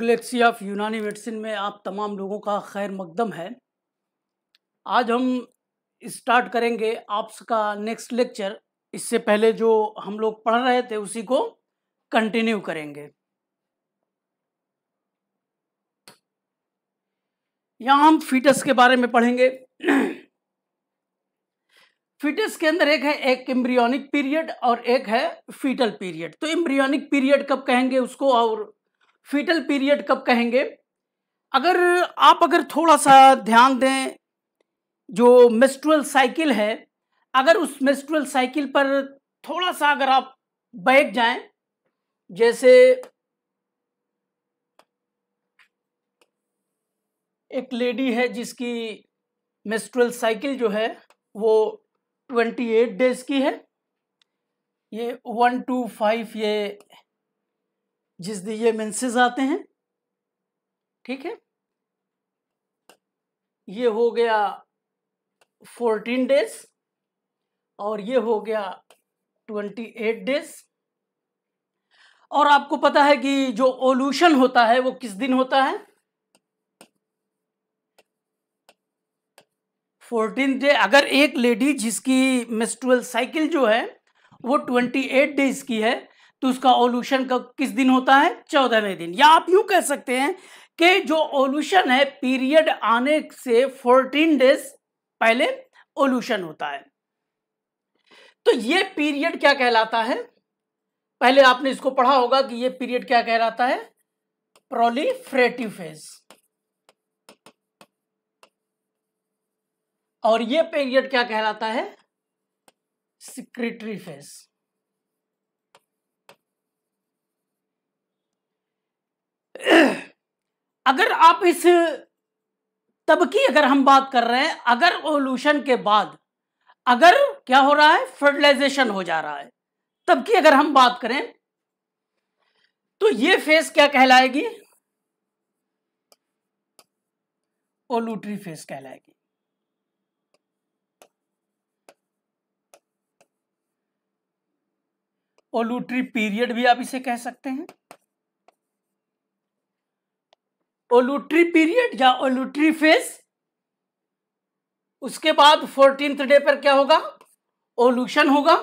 Galaxy of यूनानी medicine में आप तमाम लोगों का खैर मकदम है आज हम स्टार्ट करेंगे आपका का नेक्स्ट लेक्चर इससे पहले जो हम लोग पढ़ रहे थे उसी को कंटिन्यू करेंगे यहाँ हम फीटस के बारे में पढ़ेंगे फिटस के अंदर एक है एक एम्ब्रियोनिक पीरियड और एक है फीटल पीरियड तो एम्ब्रियोनिक पीरियड कब कहेंगे उसको और फीटल पीरियड कब कहेंगे अगर आप अगर थोड़ा सा ध्यान दें जो मेस्ट्रुअल साइकिल है अगर उस मेस्ट्रुअल साइकिल पर थोड़ा सा अगर आप बैग जाएं जैसे एक लेडी है जिसकी मेस्ट्रुअल साइकिल जो है वो ट्वेंटी एट डेज की है ये वन टू फाइव ये जिस दिन ये मेंसेस आते हैं ठीक है ये हो गया फोर्टीन डेज और ये हो गया ट्वेंटी एट डेज और आपको पता है कि जो ओल्यूशन होता है वो किस दिन होता है फोर्टीन डे अगर एक लेडी जिसकी मेस्ट्रुअल साइकिल जो है वो ट्वेंटी एट डेज की है तो उसका ओल्यूशन का किस दिन होता है चौदहवें दिन या आप यूँ कह सकते हैं कि जो ओल्यूशन है पीरियड आने से फोर्टीन डेज पहले ओल्यूशन होता है तो ये पीरियड क्या कहलाता है पहले आपने इसको पढ़ा होगा कि ये पीरियड क्या कहलाता है प्रोलीफ्रेटिव फेज और ये पीरियड क्या कहलाता है सिक्रेटरी फेज अगर आप इस तब की अगर हम बात कर रहे हैं अगर ओल्यूशन के बाद अगर क्या हो रहा है फर्टिलाइजेशन हो जा रहा है तब की अगर हम बात करें तो ये फेस क्या कहलाएगी ओलूट्री फेस कहलाएगी ओलूट्री पीरियड भी आप इसे कह सकते हैं ओलूट्री पीरियड या ओलूट्री फेज उसके बाद फोर्टीन डे पर क्या होगा ओल्यूशन होगा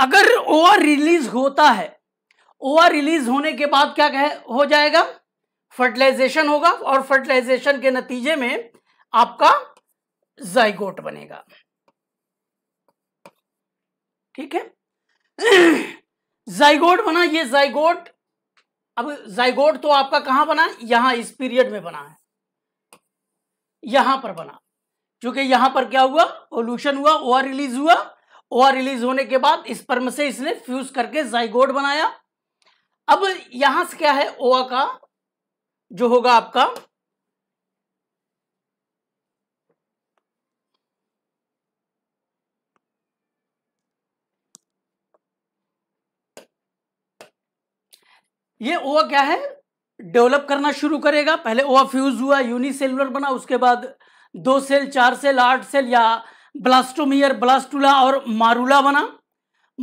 अगर ओवा रिलीज होता है ओवा रिलीज होने के बाद क्या कहे हो जाएगा फर्टिलाइजेशन होगा और फर्टिलाइजेशन के नतीजे में आपका जाइगोट बनेगा ठीक है जाइगोड बना ये जाइगोड अब जाइगोड तो आपका कहां बना यहां इस पीरियड में बना है यहां पर बना क्योंकि यहां पर क्या हुआ पोल्यूशन हुआ ओआर रिलीज हुआ ओआर रिलीज होने के बाद इस स्पर्म से इसने फ्यूज करके जाइगोड बनाया अब यहां से क्या है ओआ का जो होगा आपका ये ओवा क्या है डेवलप करना शुरू करेगा पहले ओवा फ्यूज हुआ यूनिसेलुलर बना उसके बाद दो सेल चार सेल आठ सेल या ब्लास्टोमियर ब्लास्टूला और मारूला बना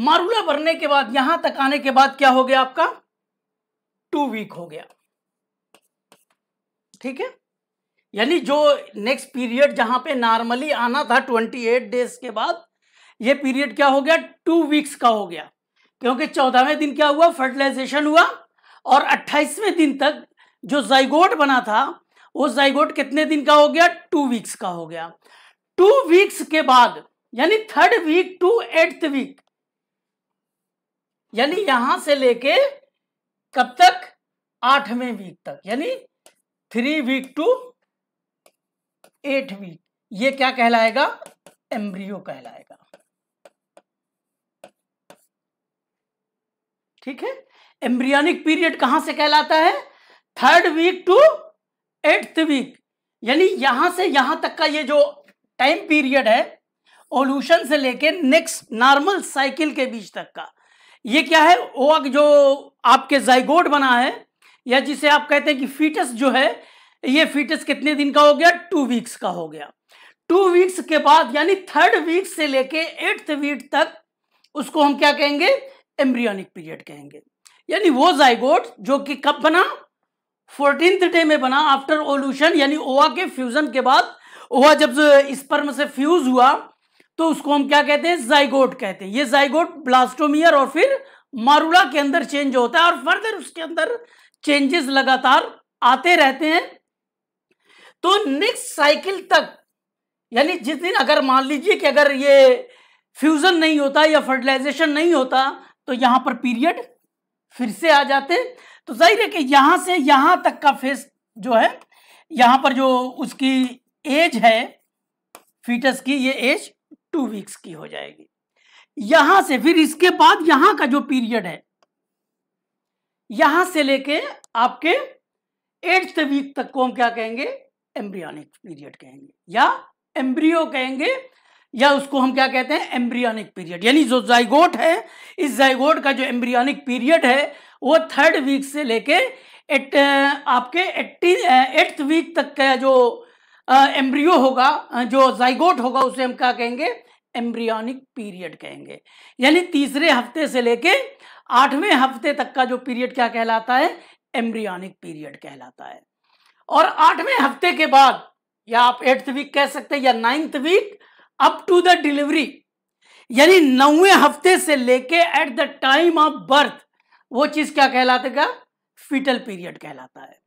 मारूला बनने के बाद यहां तक आने के बाद क्या हो गया आपका टू वीक हो गया ठीक है यानी जो नेक्स्ट पीरियड जहां पे नॉर्मली आना था ट्वेंटी एट डेज के बाद ये पीरियड क्या हो गया टू वीक्स का हो गया क्योंकि चौदहवें दिन क्या हुआ फर्टिलाइजेशन हुआ और 28वें दिन तक जो जाइगोट बना था वो जाइगोट कितने दिन का हो गया टू वीक्स का हो गया टू वीक्स के बाद यानी third week to eighth week यानी यहां से लेके कब तक आठवें वीक तक यानी three week to eight week ये क्या कहलाएगा एम्ब्रियो कहलाएगा ठीक है एम्ब्रियनिक पीरियड कहां से कहलाता है third week to eighth week यानी यहां से यहां तक का ये जो टाइम पीरियड है ओल्यूशन से लेके नेक्स्ट नॉर्मल साइकिल के बीच तक का ये क्या है वो जो आपके जाइगोड बना है या जिसे आप कहते हैं कि फीटस जो है ये फीटस कितने दिन का हो गया टू वीक्स का हो गया टू वीक्स के बाद यानी थर्ड वीक से लेके एट्थ वीक तक उसको हम क्या कहेंगे एम्ब्रियोनिक पीरियड कहेंगे यानी वो जाइगोट जो कि कब बना फोर्टीन डे में बना आफ्टर ओल्यूशन यानी ओवा के फ्यूजन के बाद ओवा जब स्पर्म से फ्यूज हुआ तो उसको हम क्या कहते हैं जाइगोट कहते हैं ये जाइगोट ब्लास्टोमियर और फिर मारूला के अंदर चेंज होता है और फर्दर उसके अंदर चेंजेस लगातार आते रहते हैं तो नेक्स्ट साइकिल तक यानी जिस दिन अगर मान लीजिए कि अगर ये फ्यूजन नहीं होता या फर्टिलाइजेशन नहीं होता तो यहां पर पीरियड फिर से आ जाते तो जाहिर है कि यहां से यहां तक का फेस जो है यहां पर जो उसकी एज है फीटस की ये एज टू वीक्स की हो जाएगी यहां से फिर इसके बाद यहां का जो पीरियड है यहां से लेके आपके एट्थ वीक तक को हम क्या कहेंगे एम्ब्रियोनिक पीरियड कहेंगे या एम्ब्रियो कहेंगे या उसको हम क्या कहते हैं एम्ब्रियनिक पीरियड यानी जो जाइगोट है इस जाइगोट का जो एम्ब्रियनिक पीरियड है वो थर्ड वीक से लेके एट आपके एट्टी एट्थ वीक तक का जो एम्ब्रियो होगा जो जाइगोट होगा उसे हम क्या कहेंगे एम्ब्रियनिक पीरियड कहेंगे यानी तीसरे हफ्ते से लेके आठवें हफ्ते तक का जो पीरियड क्या कहलाता है एम्ब्रियनिक पीरियड कहलाता है और आठवें हफ्ते के बाद या आप एट्थ वीक कह सकते हैं या ninth week up to the delivery यानी नौवे हफ्ते से लेके at the time of birth वो चीज क्या कहलाता फिटल पीरियड कहलाता है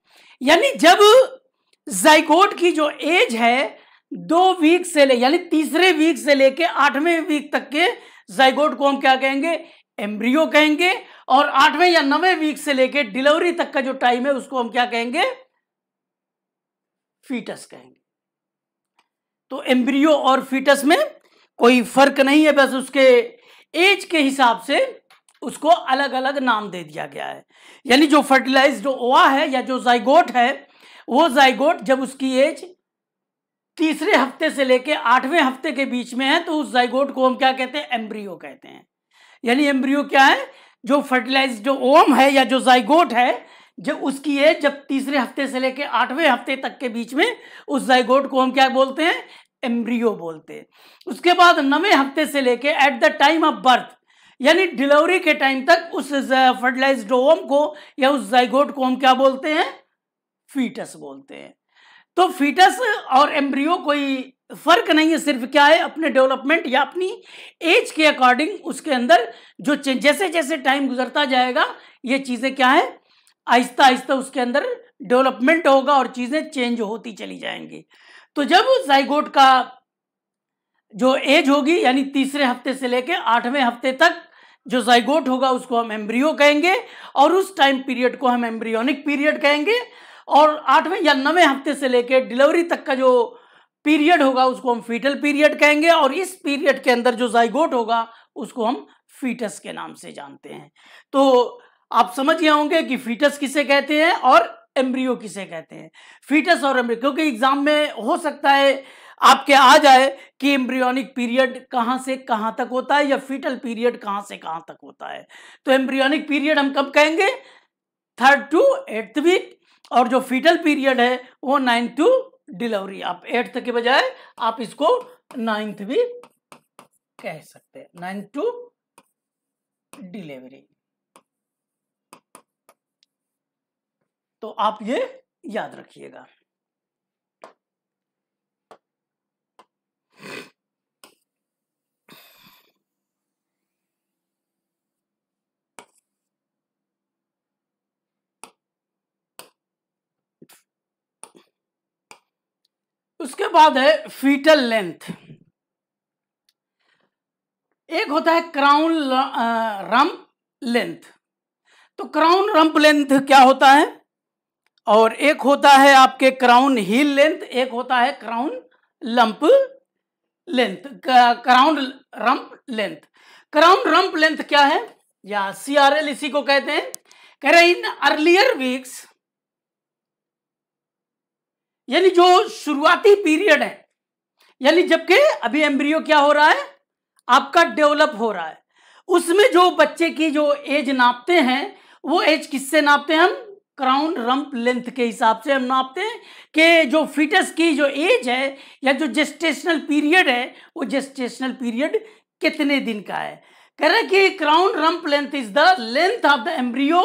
यानी जब जाइकोट की जो एज है दो वीक से ले यानी तीसरे वीक से लेके आठवें वीक तक के जाइकोट को हम क्या कहेंगे एम्ब्रियो कहेंगे और आठवें या नवे वीक से लेके डिलीवरी तक का जो टाइम है उसको हम क्या कहेंगे फीटस कहेंगे तो एम्ब्रियो और फीटस में कोई फर्क नहीं है बस उसके एज के हिसाब से उसको अलग अलग नाम दे दिया गया है यानी जो फर्टिलाइज्ड ओवा है या जो जाइगोट है वो जाइगोट जब उसकी एज तीसरे हफ्ते से लेके आठवें हफ्ते के बीच में है तो उस जाइगोट को हम क्या कहते हैं एम्ब्रियो कहते हैं यानी एम्ब्रियो क्या है जो फर्टिलाइज्ड ओम है या जो जाइगोट है जब उसकी एज जब तीसरे हफ्ते से लेकर आठवें हफ्ते तक के बीच में उस जयगोट को हम क्या बोलते हैं एम्ब्रियो बोलते हैं उसके बाद नवे हफ्ते से लेके at the time of birth यानी डिलीवरी के टाइम तक उस फर्टिलाइज ओवम को या उस जयगोट को हम क्या बोलते हैं फीटस बोलते हैं तो फीटस और एम्ब्रियो कोई फर्क नहीं है सिर्फ क्या है अपने डेवलपमेंट या अपनी एज के अकॉर्डिंग उसके अंदर जो जैसे जैसे टाइम गुजरता जाएगा ये चीज़ें क्या है आहिस्ता आहिस्ता उसके अंदर डेवलपमेंट होगा और चीज़ें चेंज होती चली जाएंगी तो जब जाइगोट का जो एज होगी यानी तीसरे हफ्ते से लेके आठवें हफ्ते तक जो जाइगोट होगा उसको हम एम्ब्रियो कहेंगे और उस टाइम पीरियड को हम एम्ब्रियोनिक पीरियड कहेंगे और आठवें या नवें हफ्ते से लेकर डिलीवरी तक का जो पीरियड होगा उसको हम फीटल पीरियड कहेंगे और इस पीरियड के अंदर जो जाइगोट होगा उसको हम फीटस के नाम से जानते हैं तो आप समझ गए होंगे कि फीटस किसे कहते हैं और एम्ब्रियो किसे कहते हैं फीटस और एम्ब्रियो क्योंकि एग्जाम में हो सकता है आपके आ जाए कि एम्ब्रियोनिक पीरियड कहां से कहां तक होता है या फीटल पीरियड कहां से कहां तक होता है तो एम्ब्रियोनिक पीरियड हम कब कहेंगे थर्ड टू एट्थ वीक और जो फीटल पीरियड है वो नाइन्थ टू डिलीवरी आप एट्थ के बजाय आप इसको नाइन्थ भी कह सकते हैं नाइन्थ टू डिलीवरी तो आप ये याद रखिएगा उसके बाद है फीटल लेंथ एक होता है क्राउन रंप लेंथ तो क्राउन रंप लेंथ क्या होता है और एक होता है आपके क्राउन हील लेंथ एक होता है crown lump length crown rump length crown rump length क्या है या सीआरएल इसी को कहते हैं कह रहे इन अर्लियर वीक्स यानी जो शुरुआती पीरियड है यानी जबकि अभी एम्ब्रियो क्या हो रहा है आपका डेवलप हो रहा है उसमें जो बच्चे की जो एज नापते हैं वो एज किससे नापते हैं हम क्राउन रंप लेंथ के हिसाब से हम नापते हैं कि जो फिटस की जो एज है या जो जेस्टेशनल पीरियड है वो जेस्टेशनल पीरियड कितने दिन का है कह रहे कि crown rump length is the length of the embryo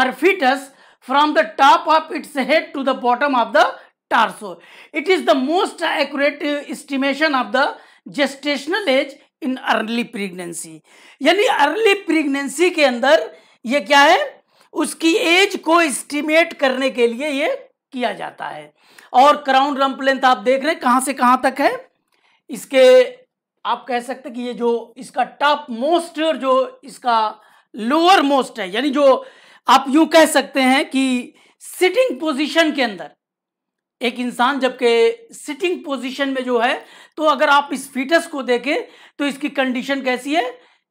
और foetus from the top of its head to the bottom of the torso it is the most accurate estimation of the gestational age in early pregnancy यानी early pregnancy के अंदर ये क्या है उसकी as को estimate करने के लिए ये किया जाता है और क्राउन रंप लेंथ आप देख रहे हैं कहाँ से कहाँ तक है इसके आप कह सकते कि ये जो इसका टॉप मोस्ट और जो इसका लोअर मोस्ट है यानी जो आप यूं कह सकते हैं कि सिटिंग पोजीशन के अंदर एक इंसान जबकि सिटिंग पोजीशन में जो है तो अगर आप इस फीटस को देखें तो इसकी कंडीशन कैसी है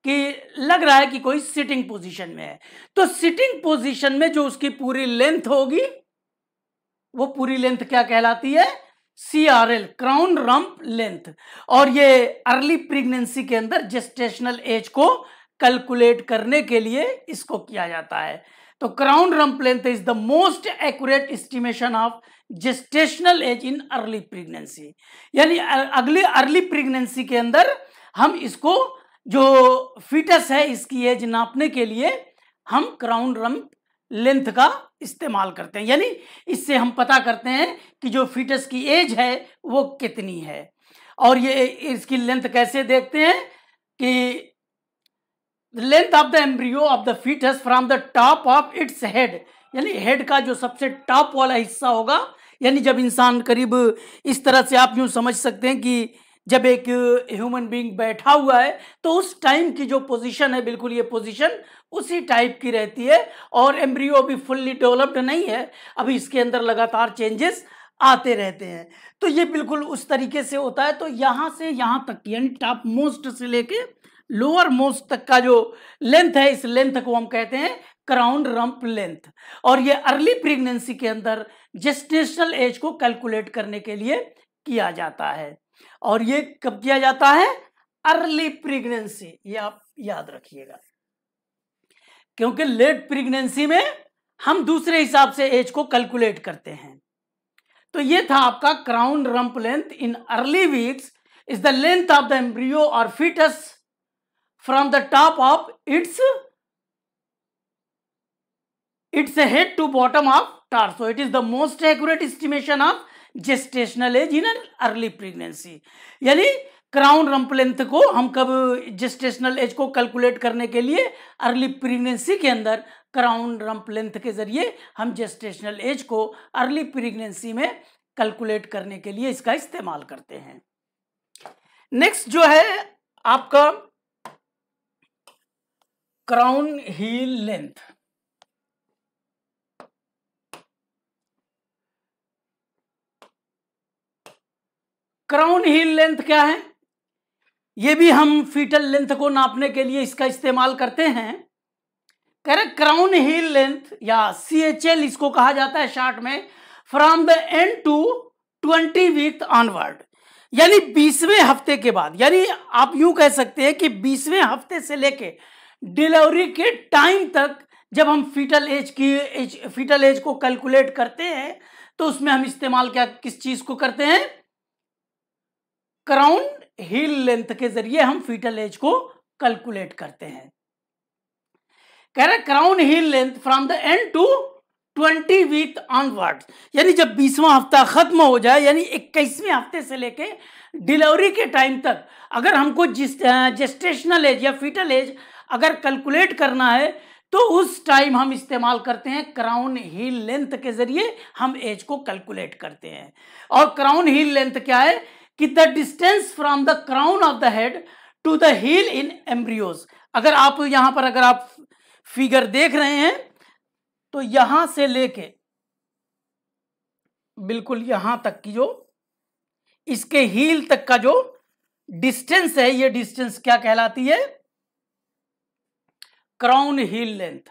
कि लग रहा है कि कोई सिटिंग पोजीशन में है तो सिटिंग पोजीशन में जो उसकी पूरी लेंथ होगी वो पूरी लेंथ क्या कहलाती है सीआरएल क्राउन रंप लेंथ और ये अर्ली प्रेगनेंसी के अंदर जेस्टेशनल एज को कैलकुलेट करने के लिए इसको किया जाता है तो crown rump length is the most accurate estimation of gestational age in early pregnancy यानी अगली अर्ली प्रेगनेंसी के अंदर हम इसको जो फीटस है इसकी एज नापने के लिए हम क्राउन रंप लेंथ का इस्तेमाल करते हैं यानी इससे हम पता करते हैं कि जो फीटस की एज है वो कितनी है और ये इसकी लेंथ कैसे देखते हैं कि length of the embryo of the foetus from the top of its head यानी हेड का जो सबसे टॉप वाला हिस्सा होगा यानी जब इंसान करीब इस तरह से आप यूँ समझ सकते हैं कि जब एक ह्यूमन बीइंग बैठा हुआ है तो उस टाइम की जो पोजीशन है बिल्कुल ये पोजीशन उसी टाइप की रहती है और एम्ब्रियो अभी फुल्ली डेवलप्ड नहीं है अभी इसके अंदर लगातार चेंजेस आते रहते हैं तो ये बिल्कुल उस तरीके से होता है तो यहाँ से यहाँ तक यानी टॉप मोस्ट से लेके लोअर मोस्ट तक का जो लेंथ है इस लेंथ को हम कहते हैं क्राउन रंप लेंथ और ये अर्ली प्रेगनेंसी के अंदर जेस्टेशनल एज को कैलकुलेट करने के लिए किया जाता है और ये कब किया जाता है अर्ली प्रेगनेंसी ये आप याद रखिएगा क्योंकि लेट प्रेगनेंसी में हम दूसरे हिसाब से एज को कैलकुलेट करते हैं तो ये था आपका crown rump length in early weeks is the length of the embryo और foetus from the top of its its head to bottom of torso it is the most accurate estimation of gestational age in early pregnancy यानी crown rump length को हम कब gestational age को calculate करने के लिए early pregnancy के अंदर क्राउन रंप लेंथ के जरिए हम जेस्टेशनल एज को अर्ली प्रेगनेंसी में कैलकुलेट करने के लिए इसका इस्तेमाल करते हैं नेक्स्ट जो है आपका crown heel length crown heel length क्या है ये भी हम फीटल लेंथ को नापने के लिए इसका इस्तेमाल करते हैं कह रहे क्राउन हील लेंथ या सी एच एल इसको कहा जाता है शार्ट में from the end to twenty week onward यानी बीसवें हफ्ते के बाद यानी आप यूं कह सकते हैं कि बीसवें हफ्ते से लेके डिलीवरी के टाइम तक जब हम फीटल एज की एज, फीटल एज को कैलकुलेट करते हैं तो उसमें हम इस्तेमाल क्या किस चीज़ को करते हैं क्राउन हील लेंथ के जरिए हम फीटल एज को कैलकुलेट करते हैं कह रहे crown heel length from the end to twenty week onward यानी जब 20वां हफ्ता खत्म हो जाए यानी इक्कीसवें हफ्ते से लेके डिलीवरी के टाइम तक अगर हमको जिस जेस्टेशनल एज या फीटल एज अगर कैलकुलेट करना है तो उस टाइम हम इस्तेमाल करते हैं क्राउन हील लेंथ के जरिए हम एज को कैलकुलेट करते हैं और क्राउन हील लेंथ क्या है कि the distance from the crown of the head to the heel in embryos अगर आप यहां पर अगर आप फिगर देख रहे हैं तो यहां से लेके बिल्कुल यहां तक की जो इसके हील तक का जो डिस्टेंस है ये डिस्टेंस क्या कहलाती है क्राउन हील लेंथ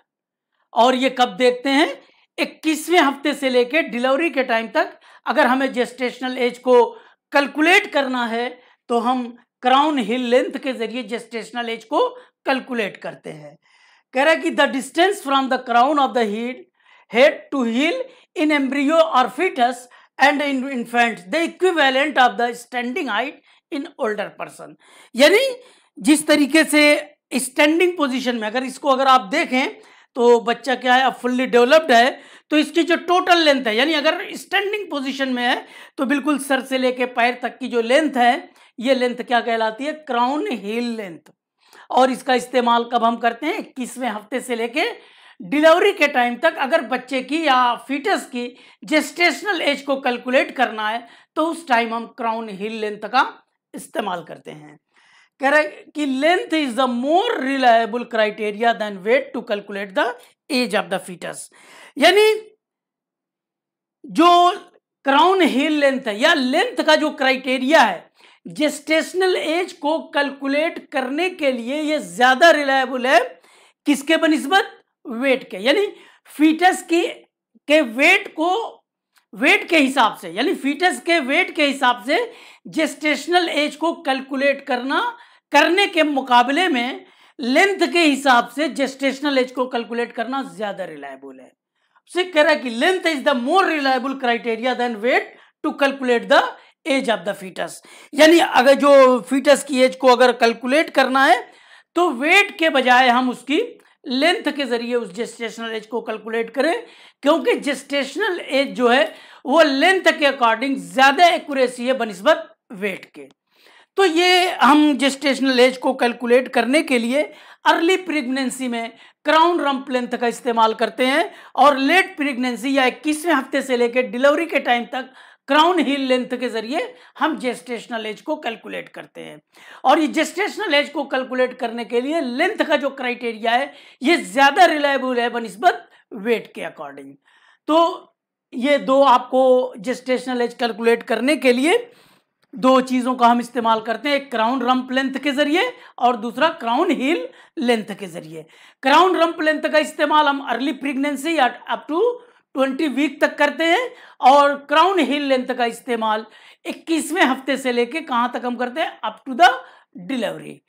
और ये कब देखते हैं इक्कीसवें हफ्ते से लेकर डिलीवरी के टाइम तक अगर हमें जेस्टेशनल एज को कैलकुलेट करना है तो हम क्राउन हिल लेंथ के जरिए जेस्टेशनल एज को कैलकुलेट करते हैं कह रहा है कि the distance from the crown of the head head to heel in embryo और foetus and in infant the equivalent of the standing height in older person यानी जिस तरीके से स्टैंडिंग पोजिशन में अगर इसको अगर आप देखें तो बच्चा क्या है अब फुल्ली डेवलप्ड है तो इसकी जो टोटल लेंथ है यानी अगर स्टैंडिंग पोजीशन में है तो बिल्कुल सर से लेके पैर तक की जो लेंथ है ये लेंथ क्या कहलाती है क्राउन हील लेंथ और इसका इस्तेमाल कब हम करते हैं इक्कीसवें हफ्ते से लेके डिलीवरी के टाइम तक अगर बच्चे की या फीटस की जेस्टेशनल एज को कैलकुलेट करना है तो उस टाइम हम क्राउन हिल लेंथ का इस्तेमाल करते हैं रहे कि length is the more reliable criteria than weight to calculate the age of the foetus यानी जो क्राउन हिल लेंथ है या लेंथ का जो क्राइटेरिया है जेस्टेशनल एज को कैलकुलेट करने के लिए ये ज्यादा रिलायबल है किसके बनस्बत वेट के यानी फीटस की के वेट को वेट के हिसाब से यानी फीटस के वेट के हिसाब से जेस्टेशनल एज को कैलकुलेट करना करने के मुकाबले में लेंथ के हिसाब से जेस्टेशनल एज को कैलकुलेट करना ज्यादा रिलायबल है सिख कह रहा है कि length is the more reliable criteria than weight to calculate the age of the foetus यानी अगर जो फीटस की एज को अगर कैलकुलेट करना है तो वेट के बजाय हम उसकी लेंथ के जरिए उस जेस्टेशनल एज को कैलकुलेट करें क्योंकि जेस्टेशनल एज जो है वो लेंथ के अकॉर्डिंग ज्यादा एक्यूरेसी है बनस्बत वेट के तो ये हम जेस्टेशनल एज को कैलकुलेट करने के लिए अर्ली प्रेगनेंसी में क्राउन रंप लेंथ का इस्तेमाल करते हैं और लेट प्रेगनेंसी या इक्कीसवें हफ्ते से लेकर डिलीवरी के टाइम तक क्राउन हील लेंथ के जरिए हम जेस्टेशनल एज को कैलकुलेट करते हैं और ये जेस्टेशनल एज को कैलकुलेट करने के लिए लेंथ का जो क्राइटेरिया है ये ज़्यादा रिलायबल है बनस्बत वेट के अकॉर्डिंग तो ये दो आपको जेस्टेशनल एज कैलकुलेट करने के लिए दो चीज़ों का हम इस्तेमाल करते हैं एक क्राउन रंप लेंथ के ज़रिए और दूसरा क्राउन हील लेंथ के ज़रिए क्राउन रंप लेंथ का इस्तेमाल हम अर्ली प्रेगनेंसी या अप टू 20 वीक तक करते हैं और क्राउन हील लेंथ का इस्तेमाल इक्कीसवें हफ्ते से लेके कहाँ तक हम करते हैं अप टू द डिलीवरी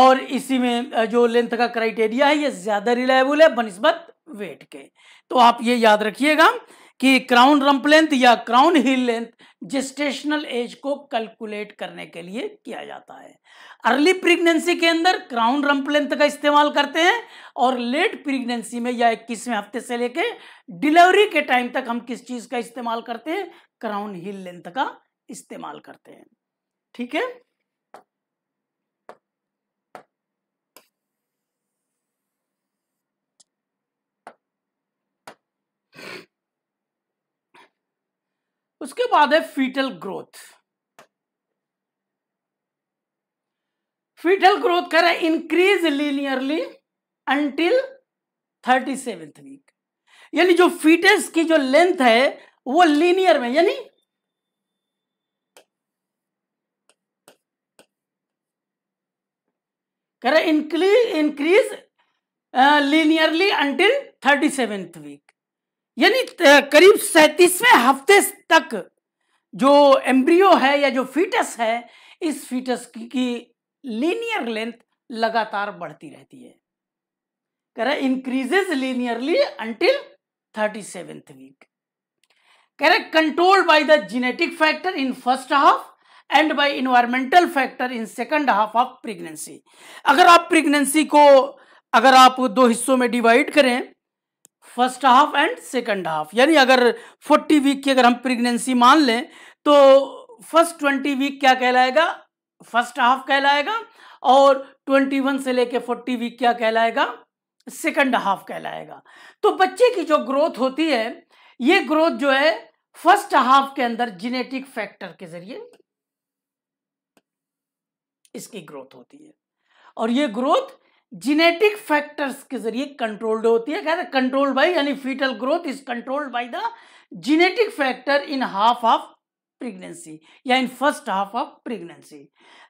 और इसी में जो लेंथ का क्राइटेरिया है ये ज़्यादा रिलायबल है बनस्बत वेट के तो आप ये याद रखिएगा कि क्राउन रंप लेंथ या crown heel length gestational age को कैलकुलेट करने के लिए किया जाता है अर्ली प्रेगनेंसी के अंदर क्राउन रंप लेंथ का इस्तेमाल करते हैं और लेट प्रेगनेंसी में या इक्कीसवें हफ्ते से लेके डिलीवरी के टाइम तक हम किस चीज़ का इस्तेमाल करते हैं क्राउन हिल लेंथ का इस्तेमाल करते हैं ठीक है उसके बाद है फीटल ग्रोथ फीटल ग्रोथ करे increase linearly until thirty seventh week यानी जो फीटस की जो लेंथ है वो लीनियर में यानी करें increase increase linearly until thirty seventh week यानी करीब सैंतीसवें हफ्ते तक जो एम्ब्रियो है या जो फीटस है इस फीटस की, की लीनियर लेंथ लगातार बढ़ती रहती है कह रहे increases linearly until thirty seventh week कह रहे controlled by the genetic factor in first half and by environmental factor in second half of pregnancy अगर आप प्रेगनेंसी को अगर आप दो हिस्सों में डिवाइड करें first half and second half यानी अगर फोर्टी वीक की अगर हम प्रेगनेंसी मान लें तो फर्स्ट ट्वेंटी वीक क्या कहलाएगा फर्स्ट हाफ कहलाएगा और ट्वेंटी वन से लेके फोर्टी वीक क्या कहलाएगा सेकंड हाफ कहलाएगा तो बच्चे की जो ग्रोथ होती है ये ग्रोथ जो है फर्स्ट हाफ के अंदर जीनेटिक फैक्टर के जरिए इसकी ग्रोथ होती है और ये ग्रोथ जीनेटिक फैक्टर्स के जरिए कंट्रोल्ड होती है कहते हैं कंट्रोल बाई यानी fetal growth is controlled by the genetic factor in half of pregnancy या in first half of pregnancy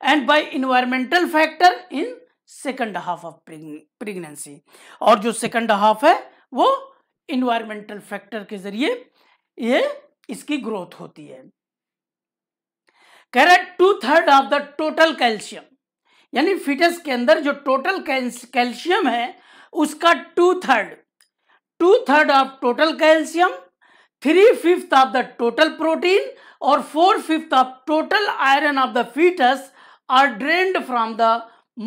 and by environmental factor in second half of pregnancy और जो सेकंड हाफ है वो इन्वायरमेंटल फैक्टर के जरिए ये इसकी ग्रोथ होती है कह रहा है two third of the total calcium यानी फिटस के अंदर जो टोटल कैल्शियम है उसका two third two third of total calcium three fifth of the total protein और four fifth of total iron of the fetus are drained from the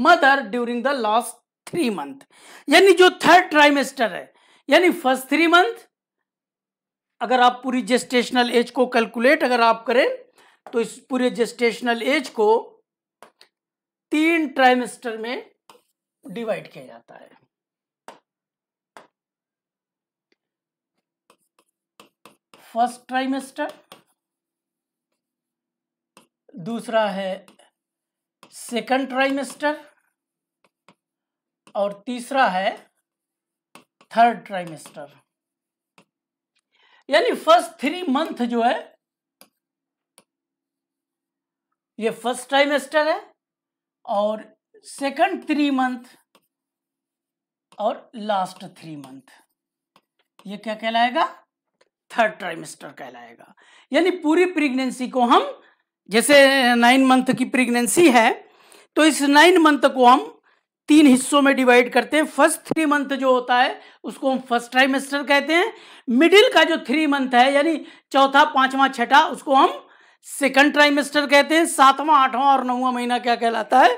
mother during the last three month यानी जो third trimester है यानी first three month अगर आप पूरी gestational age को calculate अगर आप करें तो इस पूरे जेस्टेशनल एज को तीन ट्राइमेस्टर में डिवाइड किया जाता है फर्स्ट ट्राइमेस्टर दूसरा है सेकंड ट्राइमेस्टर और तीसरा है थर्ड ट्राइमेस्टर यानी फर्स्ट थ्री मंथ जो है ये फर्स्ट ट्राइमेस्टर है और सेकंड थ्री मंथ और लास्ट थ्री मंथ ये क्या कहलाएगा थर्ड ट्राइमेस्टर कहलाएगा यानी पूरी प्रेगनेंसी को हम जैसे नाइन मंथ की प्रेगनेंसी है तो इस नाइन मंथ को हम तीन हिस्सों में डिवाइड करते हैं फर्स्ट थ्री मंथ जो होता है उसको हम फर्स्ट ट्राइमेस्टर कहते हैं मिडिल का जो थ्री मंथ है यानी चौथा पांचवा छठा उसको हम सेकंड ट्राइमेस्टर कहते हैं सातवां आठवां और नौवां महीना क्या कहलाता है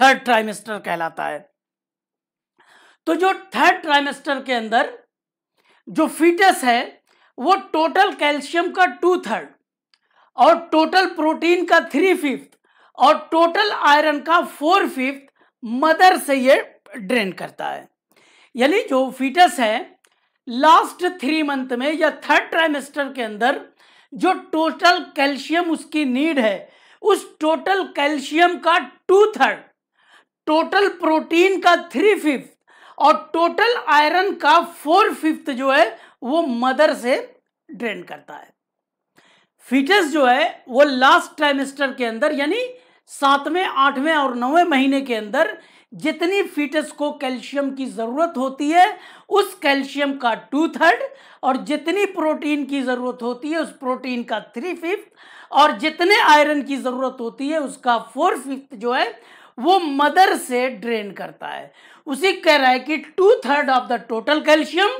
थर्ड ट्राइमेस्टर कहलाता है तो जो थर्ड ट्राइमेस्टर के अंदर जो फीटस है वो टोटल कैल्शियम का टू थर्ड और टोटल प्रोटीन का थ्री फिफ्थ और टोटल आयरन का फोर फिफ्थ मदर से ये ड्रेन करता है यानी जो फीटस है लास्ट थ्री मंथ में या थर्ड ट्राइमेस्टर के अंदर जो टोटल कैल्शियम उसकी नीड है उस टोटल कैल्शियम का टू थर्ड टोटल प्रोटीन का थ्री फिफ्थ और टोटल आयरन का फोर फिफ्थ जो है वो मदर से ड्रेन करता है फीटस जो है वो लास्ट ट्राइमेस्टर के अंदर यानी सातवें आठवें और नौवें महीने के अंदर जितनी फीटस को कैल्शियम की ज़रूरत होती है उस कैल्शियम का टू थर्ड और जितनी प्रोटीन की ज़रूरत होती है उस प्रोटीन का थ्री फिफ्थ और जितने आयरन की ज़रूरत होती है उसका फोर फिफ्थ जो है वो मदर से ड्रेन करता है उसी कह रहा है कि two third of the total calcium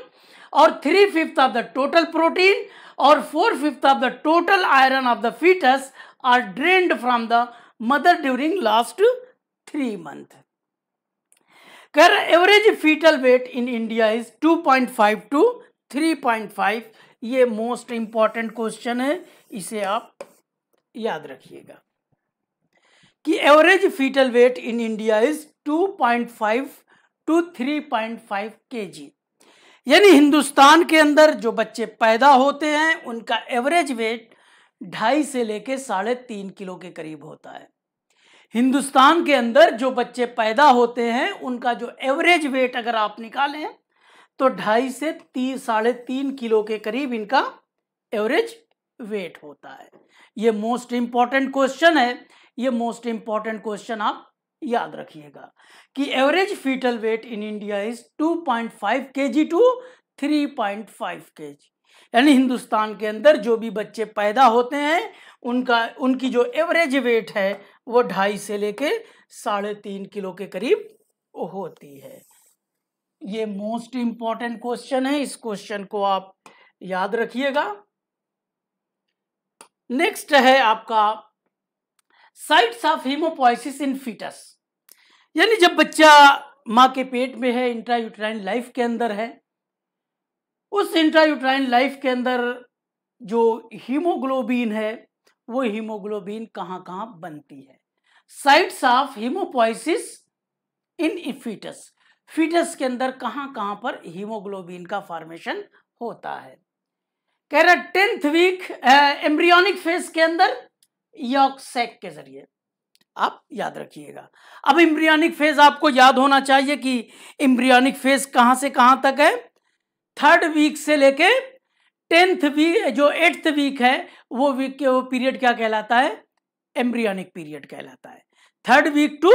और three fifth of the total protein और four fifth of the total iron of the fetus are drained from the mother during last three month कर average fetal weight in India is 2.5 to 3.5 ये most important question है इसे आप याद रखिएगा कि average fetal weight in India is 2.5 to 3.5 KG यानी हिंदुस्तान के अंदर जो बच्चे पैदा होते हैं उनका एवरेज वेट ढाई से लेके साढ़े तीन किलो के करीब होता है हिंदुस्तान के अंदर जो बच्चे पैदा होते हैं उनका जो एवरेज वेट अगर आप निकालें तो ढाई से तीन साढ़े तीन किलो के करीब इनका एवरेज वेट होता है ये मोस्ट इम्पॉर्टेंट क्वेश्चन है ये मोस्ट इम्पॉर्टेंट क्वेश्चन आप याद रखिएगा कि average fetal weight in India is 2.5 point five to 3.5 point KG यानी हिंदुस्तान के अंदर जो भी बच्चे पैदा होते हैं उनका उनकी जो एवरेज वेट है वो ढाई से लेके साढ़े तीन किलो के करीब होती है ये मोस्ट इम्पॉर्टेंट क्वेश्चन है इस क्वेश्चन को आप याद रखिएगा नेक्स्ट है आपका sites of haemopoiesis in fetus यानी जब बच्चा माँ के पेट में है इंट्रायूट्राइन लाइफ के अंदर है उस इंट्रायूट्राइन लाइफ के अंदर जो हीमोग्लोबिन है वो हीमोग्लोबिन कहाँ कहाँ बनती है sites of haemopoiesis in fetus fetus के अंदर कहाँ कहाँ पर हीमोग्लोबिन का फॉर्मेशन होता है कह रहा टेंथ वीक एम्ब्रियोनिक फेज के अंदर यॉक सेक के जरिए आप याद रखिएगा अब इम्ब्रियोनिक फेज आपको याद होना चाहिए कि इम्ब्रियोनिक फेज कहाँ से कहाँ तक है थर्ड वीक से लेके टेंथ वीक जो एट्थ वीक है वो वीक वो पीरियड क्या कहलाता है एम्ब्रियोनिक पीरियड कहलाता है third week to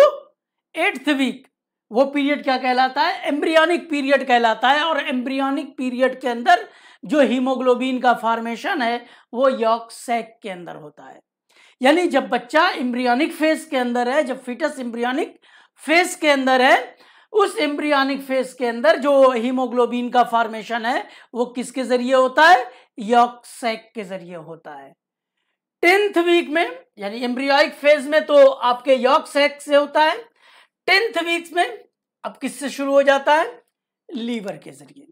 eighth week वो पीरियड क्या कहलाता है एम्ब्रियोनिक पीरियड कहलाता है और एम्ब्रियोनिक पीरियड के अंदर जो हीमोग्लोबिन का फॉर्मेशन है वो यॉक सैक के अंदर होता है यानी जब बच्चा एम्ब्रियोनिक फेज के अंदर है जब फिटस एम्ब्रियोनिक फेज के अंदर है उस एम्ब्रियानिक फेज के अंदर जो हीमोग्लोबिन का फॉर्मेशन है वो किसके जरिए होता है यॉक सैक के जरिए होता है टेंथ वीक में यानी एम्ब्रियोइक फेज में तो आपके यॉक सैक से होता है टेंथ वीक में अब किससे शुरू हो जाता है लीवर के जरिए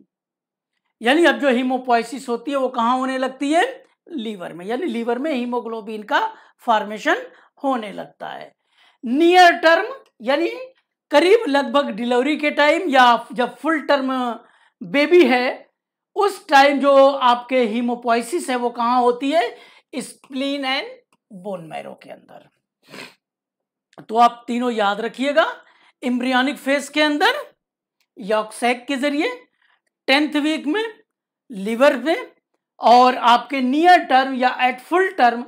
यानी अब जो हीमोपोइसिस होती है वो कहाँ होने लगती है लीवर में यानी लीवर में हीमोग्लोबिन का फॉर्मेशन होने लगता है नियर टर्म यानी करीब लगभग डिलीवरी के टाइम या जब फुल टर्म बेबी है उस टाइम जो आपके हीमोपोइसिस है वो कहाँ होती है स्प्लीन एंड बोन मैरो के अंदर तो आप तीनों याद रखिएगा इम्ब्रियनिक फेज के अंदर यॉक्सैक के जरिए टेंथ वीक में लिवर में और आपके नियर टर्म या एट फुल टर्म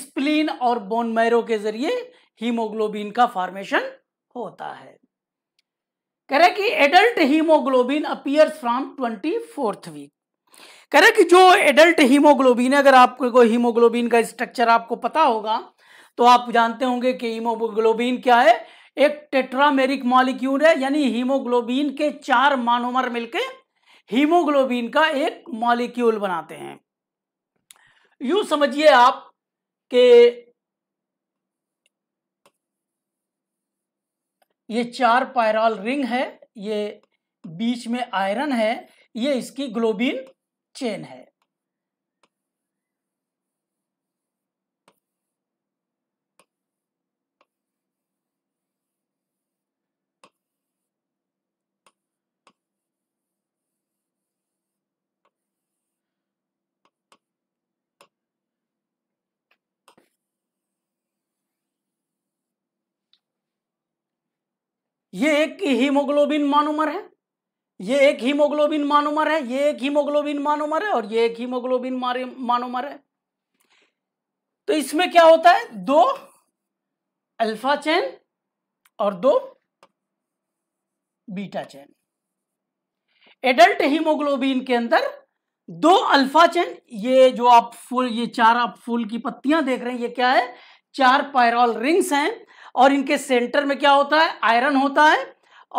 स्प्लीन और बोन मैरो के जरिए हीमोग्लोबिन का फॉर्मेशन होता है कह रहे कि adult haemoglobin appears from twenty fourth week कह रहे कि जो एडल्ट हीमोग्लोबिन है अगर आपको हीमोग्लोबिन का स्ट्रक्चर आपको पता होगा तो आप जानते होंगे कि हीमोग्लोबिन क्या है एक टेट्रामेरिक मॉलिक्यूल है यानी हीमोग्लोबिन के चार मानोमर मिलके हीमोग्लोबिन का एक मॉलिक्यूल बनाते हैं यू समझिए आप के ये चार पायरॉल रिंग है ये बीच में आयरन है ये इसकी ग्लोबिन चेन है ये एक हीमोग्लोबिन मानोमर है ये एक हीमोग्लोबिन मानोमर है ये एक हीमोग्लोबिन मानोमर है और ये एक हीमोग्लोबिन मानोमर है तो इसमें क्या होता है दो अल्फा चैन और दो बीटा चैन एडल्ट हीमोग्लोबिन के अंदर दो अल्फा चैन ये जो आप फूल ये चार आप फूल की पत्तियां देख रहे हैं ये क्या है चार पायरॉल रिंग्स हैं और इनके सेंटर में क्या होता है आयरन होता है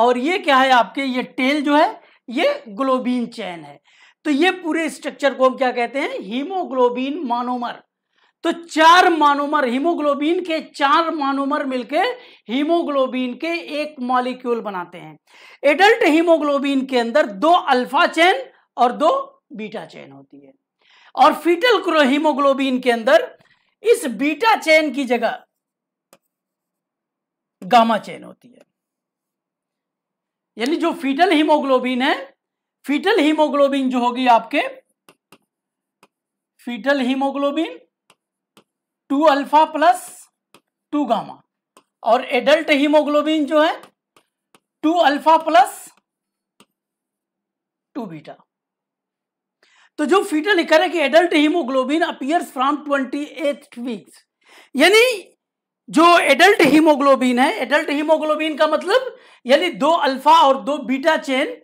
और ये क्या है आपके ये टेल जो है ये ग्लोबिन चैन है तो ये पूरे स्ट्रक्चर को हम क्या कहते हैं हीमोग्लोबिन मानोमर तो चार मानोमर हीमोग्लोबिन के चार मानोमर मिलके हीमोग्लोबिन के एक मॉलिक्यूल बनाते हैं एडल्ट हीमोग्लोबिन के अंदर दो अल्फा चैन और दो बीटा चैन होती है और फीटल हीमोग्लोबिन के अंदर इस बीटा चैन की जगह गामा चेन होती है यानी जो फीटल हीमोग्लोबिन है फीटल हीमोग्लोबिन जो होगी आपके fetal haemoglobin two alpha plus two gamma और एडल्ट हीमोग्लोबिन जो है two alpha plus two beta तो जो फीटल करे कि adult haemoglobin appears from twenty eighth weeks यानी जो एडल्ट हीमोग्लोबिन है एडल्ट हीमोग्लोबिन का मतलब यानी दो अल्फा और दो बीटा चेन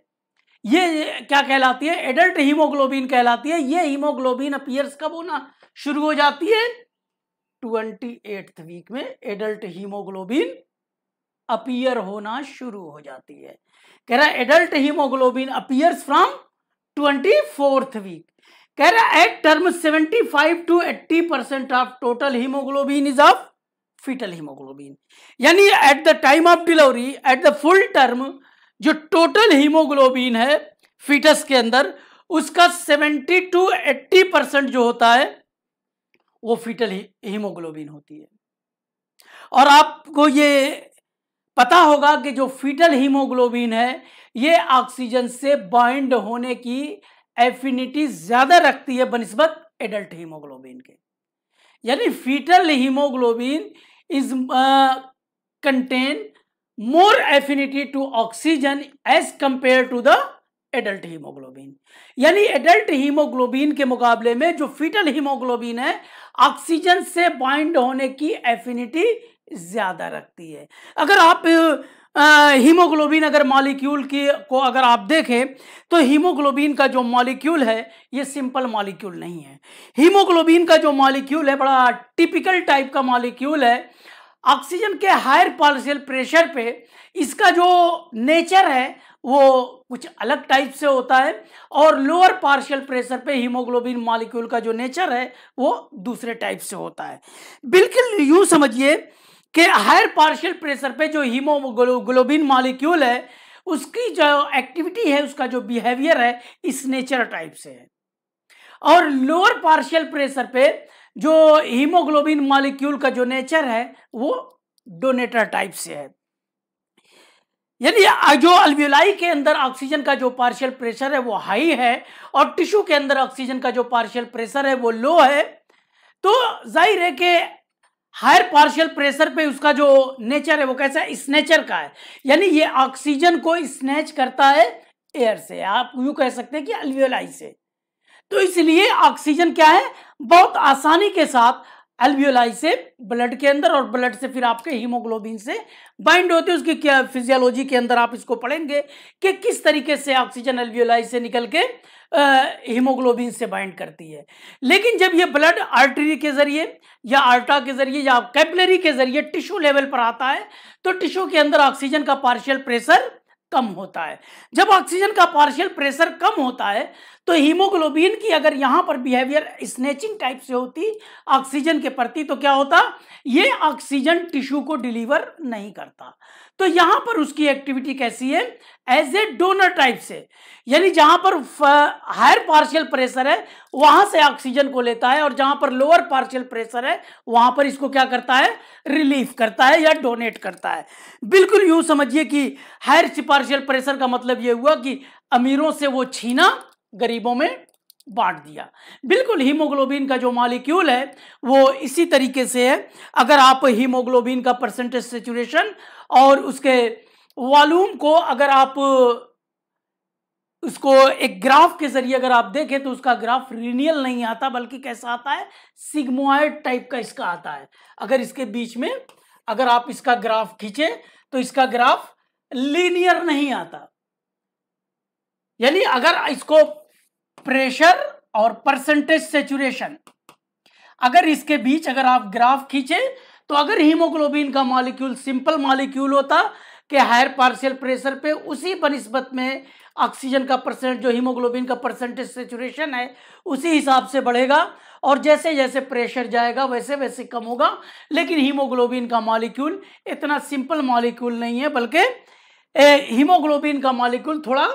ये क्या कहलाती है एडल्ट हीमोग्लोबिन कहलाती है ये हीमोग्लोबिन अपियर्स कब होना शुरू हो जाती है ट्वेंटी एट्थ वीक में एडल्ट हीमोग्लोबिन अपियर होना शुरू हो जाती है कह रहा है adult haemoglobin appears from twenty fourth week कह रहा है at term seventy five to eighty percent of total haemoglobin is of fetal haemoglobin यानी at the time of delivery at the full term जो टोटल हीमोग्लोबिन है fetus के अंदर उसका 70 to 80 percent जो होता है वो फीटल हीमोग्लोबिन होती है और आपको ये पता होगा कि जो फीटल हीमोग्लोबिन है ये ऑक्सीजन से बाइंड होने की एफिनिटी ज़्यादा रखती है बनस्बत एडल्ट हीमोग्लोबिन के यानी fetal haemoglobin is contain more affinity to oxygen as compare to the adult haemoglobin यानी एडल्ट हीमोग्लोबिन के मुकाबले में जो फीटल हीमोग्लोबिन है ऑक्सीजन से बाइंड होने की एफिनिटी ज़्यादा रखती है अगर आप हीमोग्लोबिन uh, अगर मॉलिक्यूल की को अगर आप देखें तो हीमोग्लोबिन का जो मॉलिक्यूल है ये सिंपल मॉलिक्यूल नहीं है हीमोग्लोबिन का जो मॉलिक्यूल है बड़ा टिपिकल टाइप का मॉलिक्यूल है ऑक्सीजन के हायर पार्शियल प्रेशर पे इसका जो नेचर है वो कुछ अलग टाइप से होता है और लोअर पार्शियल प्रेशर पे हीमोग्लोबिन मॉलिक्यूल का जो नेचर है वो दूसरे टाइप से होता है बिल्कुल यूँ समझिए कि हायर पार्शियल प्रेशर पे जो हीमोग्लोबिन मॉलिक्यूल है उसकी जो एक्टिविटी है उसका जो बिहेवियर है इस नेचर टाइप से है और लोअर पार्शियल प्रेशर पर जो हीमोग्लोबिन मॉलिक्यूल का जो नेचर है वो डोनेटर टाइप से है यानी जो अल्व्यूलाई के अंदर ऑक्सीजन का जो पार्शियल प्रेशर है वो हाई है और टिश्यू के अंदर ऑक्सीजन का जो पार्शियल प्रेशर है वो लो है तो जाहिर है कि हायर पार्शियल प्रेशर पे उसका जो नेचर है वो कैसा है स्नेचर का है यानी ये ऑक्सीजन को स्नेच करता है एयर से आप यूँ कह सकते हैं कि अल्वियोलाई से तो इसलिए ऑक्सीजन क्या है बहुत आसानी के साथ एल्वियोलाई से ब्लड के अंदर और ब्लड से फिर आपके हीमोग्लोबिन से बाइंड होते उसकी क्या फिजियोलॉजी के अंदर आप इसको पढ़ेंगे कि किस तरीके से ऑक्सीजन एल्वियोलाई से निकल के हीमोग्लोबिन से बाइंड करती है लेकिन जब ये ब्लड आर्टरी के जरिए या आर्टा के जरिए या कैपलरी के जरिए टिश्यू लेवल पर आता है तो टिश्यू के अंदर ऑक्सीजन का पार्शियल प्रेशर कम होता है जब ऑक्सीजन का पार्शियल प्रेशर कम होता है तो हीमोग्लोबिन की अगर यहाँ पर बिहेवियर स्नेचिंग टाइप से होती ऑक्सीजन के प्रति तो क्या होता ये ऑक्सीजन टिश्यू को डिलीवर नहीं करता तो यहां पर उसकी एक्टिविटी कैसी है एज ए डोनर टाइप से यानी जहां पर हायर पार्शियल प्रेशर है वहां से ऑक्सीजन को लेता है और जहां पर लोअर पार्शियल प्रेशर है वहां पर इसको क्या करता है रिलीफ करता है या डोनेट करता है बिल्कुल यूं समझिए कि हायर पार्शियल प्रेशर का मतलब यह हुआ कि अमीरों से वो छीना गरीबों में बांट दिया बिल्कुल हीमोग्लोबिन का जो मॉलिक्यूल है वो इसी तरीके से है अगर आप हीमोग्लोबिन का परसेंटेज सेचुरेशन और उसके वॉल्यूम को अगर आप उसको एक ग्राफ के जरिए अगर आप देखें तो उसका ग्राफ रीनियल नहीं आता बल्कि कैसा आता है सिग्मोइड टाइप का इसका आता है अगर इसके बीच में अगर आप इसका ग्राफ खींचे तो इसका ग्राफ लीनियर नहीं आता यानी अगर इसको प्रेशर और परसेंटेज सेचुरेशन अगर इसके बीच अगर आप ग्राफ खींचे तो अगर हीमोग्लोबिन का मॉलिक्यूल सिंपल मॉलिक्यूल होता कि हायर पार्शियल प्रेशर पे उसी बनस्बत में ऑक्सीजन का परसेंट जो हीमोग्लोबिन का परसेंटेज सेचुरेशन है उसी हिसाब से बढ़ेगा और जैसे जैसे प्रेशर जाएगा वैसे वैसे कम होगा लेकिन हीमोग्लोबिन का मॉलिक्यूल इतना सिंपल मॉलिक्यूल नहीं है बल्कि हीमोग्लोबिन का मॉलिक्यूल थोड़ा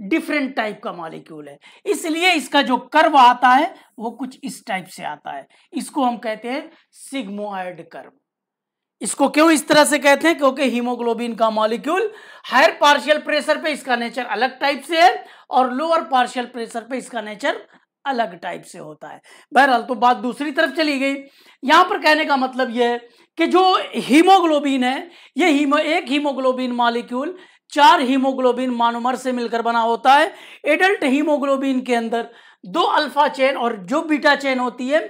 डिफरेंट टाइप का मॉलिक्यूल है इसलिए इसका जो कर्व आता है वो कुछ इस टाइप से आता है इसको हम कहते हैं सिग्मोइड कर्व इसको क्यों इस तरह से कहते हैं क्योंकि हीमोग्लोबिन का मॉलिक्यूल हायर पार्शियल प्रेशर पे इसका नेचर अलग टाइप से है और लोअर पार्शियल प्रेशर पे इसका नेचर अलग टाइप से होता है बहरहाल तो बात दूसरी तरफ चली गई यहां पर कहने का मतलब यह है कि जो हीमोग्लोबिन है ये हीमो एक हीमोग्लोबिन मॉलिक्यूल चार हीमोग्लोबिन मानोमर से मिलकर बना होता है एडल्ट हीमोग्लोबिन के अंदर दो अल्फा चेन और जो बीटा चेन होती है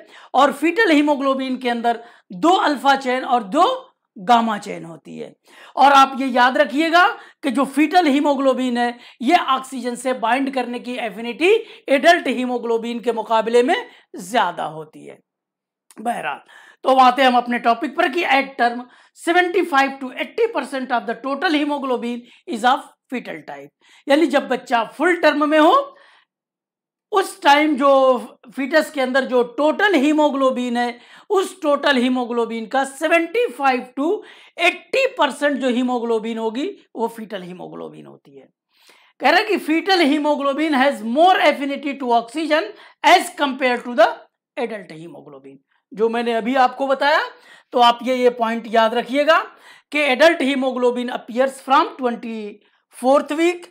और फीटल हीमोग्लोबिन के अंदर दो अल्फा चेन और दो गामा चेन होती है और आप ये याद रखिएगा कि जो फीटल हीमोग्लोबिन है ये ऑक्सीजन से बाइंड करने की एफिनिटी एडल्ट हीमोग्लोबिन के मुकाबले में ज़्यादा होती है बहरहाल तो आते हम अपने टॉपिक पर कि at term 75 to 80 percent of the total haemoglobin is of fetal type यानी जब बच्चा फुल टर्म में हो उस टाइम जो फीटस के अंदर जो टोटल हीमोग्लोबिन है उस टोटल हीमोग्लोबिन का 75 टू 80 परसेंट जो हीमोग्लोबिन होगी वो फीटल हीमोग्लोबिन होती है कह रहा है कि fetal haemoglobin has more affinity to oxygen as compare to the adult haemoglobin जो मैंने अभी आपको बताया तो आप ये ये पॉइंट याद रखिएगा कि adult haemoglobin appears from twenty fourth week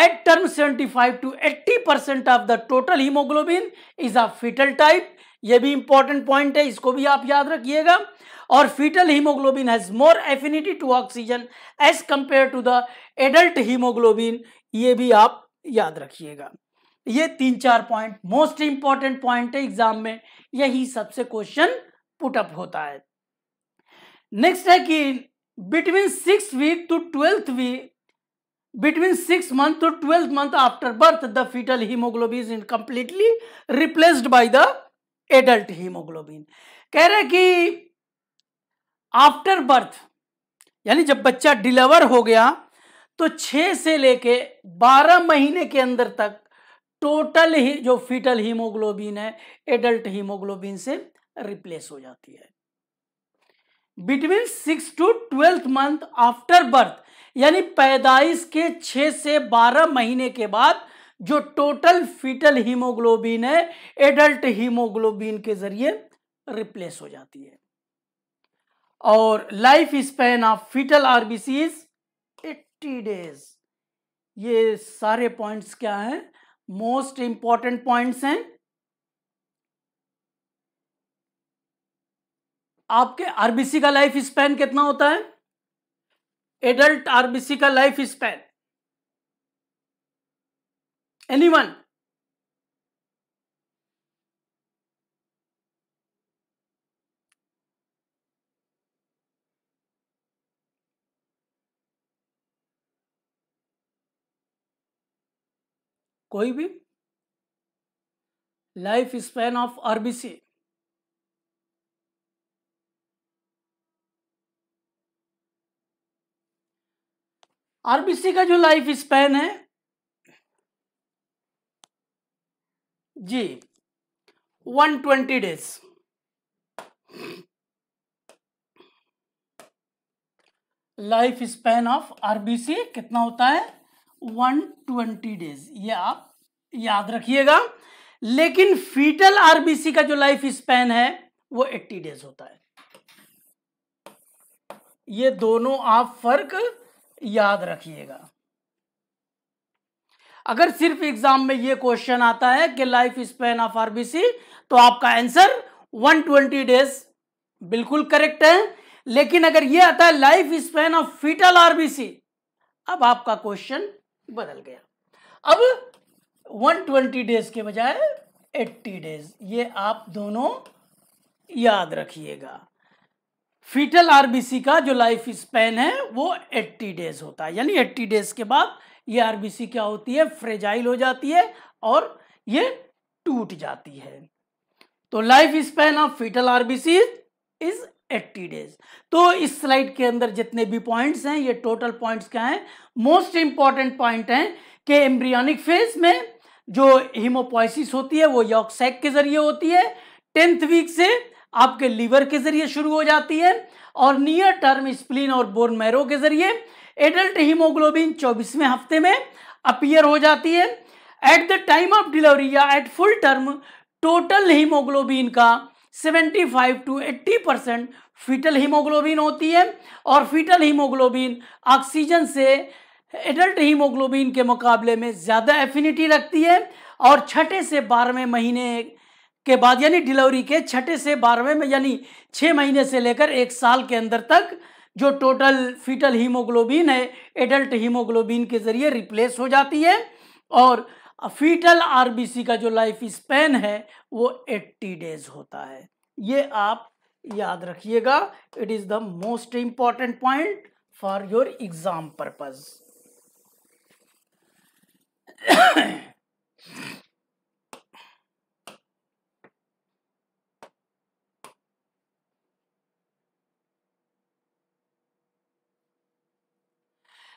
at term 75 to 80 percent of the total haemoglobin is a fetal type ये भी इंपॉर्टेंट पॉइंट है इसको भी आप याद रखिएगा और fetal haemoglobin has more affinity to oxygen as compare to the adult haemoglobin ये भी आप याद रखिएगा ये तीन चार पॉइंट मोस्ट इंपॉर्टेंट पॉइंट है एग्जाम में यही सबसे क्वेश्चन पुटअप होता है नेक्स्ट है कि between six week to twelfth week between six month to twelfth month after birth the fetal haemoglobin in completely replaced by the adult haemoglobin कह रहे कि आफ्टर बर्थ यानी जब बच्चा डिलीवर हो गया तो छह से लेके बारह महीने के अंदर तक टोटल ही जो फीटल हीमोग्लोबिन है एडल्ट हीमोग्लोबिन से रिप्लेस हो जाती है between six to twelfth month after birth यानी पैदाइश के छह से बारह महीने के बाद जो टोटल फीटल हीमोग्लोबिन है एडल्ट हीमोग्लोबिन के जरिए रिप्लेस हो जाती है और life span of fetal RBC days ये सारे पॉइंट्स क्या हैं मोस्ट इंपॉर्टेंट पॉइंट्स हैं आपके आरबीसी का लाइफ स्पैन कितना होता है एडल्ट आरबीसी का लाइफ स्पैन एनीवन कोई भी life span of RBC RBC का जो लाइफ स्पैन है जी 120 days life span of RBC कितना होता है 120 डेज ये आप याद रखिएगा लेकिन फीटल आरबीसी का जो लाइफ स्पैन है वो 80 डेज होता है ये दोनों आप फर्क याद रखिएगा अगर सिर्फ एग्जाम में ये क्वेश्चन आता है कि लाइफ स्पैन ऑफ आरबीसी तो आपका आंसर 120 डेज बिल्कुल करेक्ट है लेकिन अगर ये आता है life span of fetal RBC अब आपका क्वेश्चन बदल गया अब 120 डेज के बजाय 80 डेज ये आप दोनों याद रखिएगा फीटल आरबीसी का जो लाइफ स्पैन है वो 80 डेज होता है यानी 80 डेज के बाद ये आरबीसी क्या होती है फ्रेजाइल हो जाती है और ये टूट जाती है तो life span of fetal RBC is 80 days तो इस स्लाइड के अंदर जितने भी पॉइंट्स हैं ये टोटल पॉइंट्स क्या हैं मोस्ट इंपॉर्टेंट पॉइंट हैं कि एम्ब्रियोनिक फेज में जो हीमोपोइसिस होती है वो यॉक्सैक के जरिए होती है टेंथ वीक से आपके लीवर के जरिए शुरू हो जाती है और नियर टर्म स्प्लिन और बोन मैरो के जरिए एडल्ट हीमोग्लोबिन चौबीसवें हफ्ते में अपियर हो जाती है at the time of delivery या at full term total haemoglobin का 75 टू 80 परसेंट फीटल हीमोग्लोबिन होती है और फीटल हीमोग्लोबिन ऑक्सीजन से एडल्ट हीमोग्लोबिन के मुकाबले में ज़्यादा एफिनिटी रखती है और छठे से बारहवें महीने के बाद यानी डिलीवरी के छठे से बारहवें में यानी छः महीने से लेकर एक साल के अंदर तक जो टोटल फीटल हीमोग्लोबिन है एडल्ट हीमोग्लोबिन के ज़रिए रिप्लेस हो जाती है और फीटल आरबीसी का जो लाइफ स्पेन है वो 80 डेज होता है ये आप याद रखिएगा it is the most important point for your exam purpose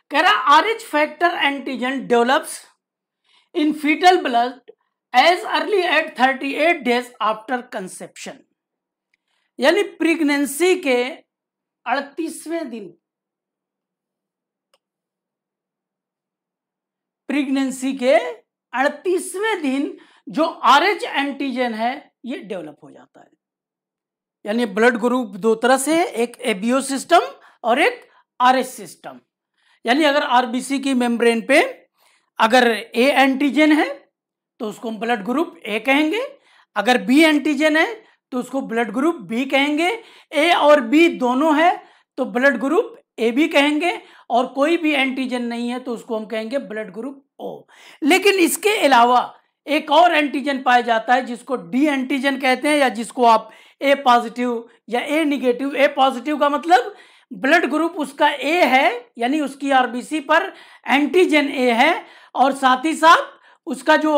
कह रहा H factor antigen develops in fetal blood as early at thirty eight days after conception यानी प्रेगनेंसी के अड़तीसवें दिन प्रेगनेंसी के अड़तीसवें दिन जो आर एंटीजन है ये डेवलप हो जाता है यानी ब्लड ग्रुप दो तरह से है एक एबीओ सिस्टम और एक आरएच सिस्टम यानी अगर आरबीसी की मेम्ब्रेन पे अगर ए एंटीजन है तो उसको हम ब्लड ग्रुप ए कहेंगे अगर बी एंटीजन है तो उसको ब्लड ग्रुप बी कहेंगे ए और बी दोनों है तो ब्लड ग्रुप ए बी कहेंगे और कोई भी एंटीजन नहीं है तो उसको हम कहेंगे ब्लड ग्रुप ओ लेकिन इसके अलावा एक और एंटीजन पाया जाता है जिसको डी एंटीजन कहते हैं या जिसको आप ए पॉजिटिव या ए निगेटिव ए पॉजिटिव का मतलब ब्लड ग्रुप उसका ए है यानी उसकी आरबीसी पर एंटीजन ए है और साथ ही साथ उसका जो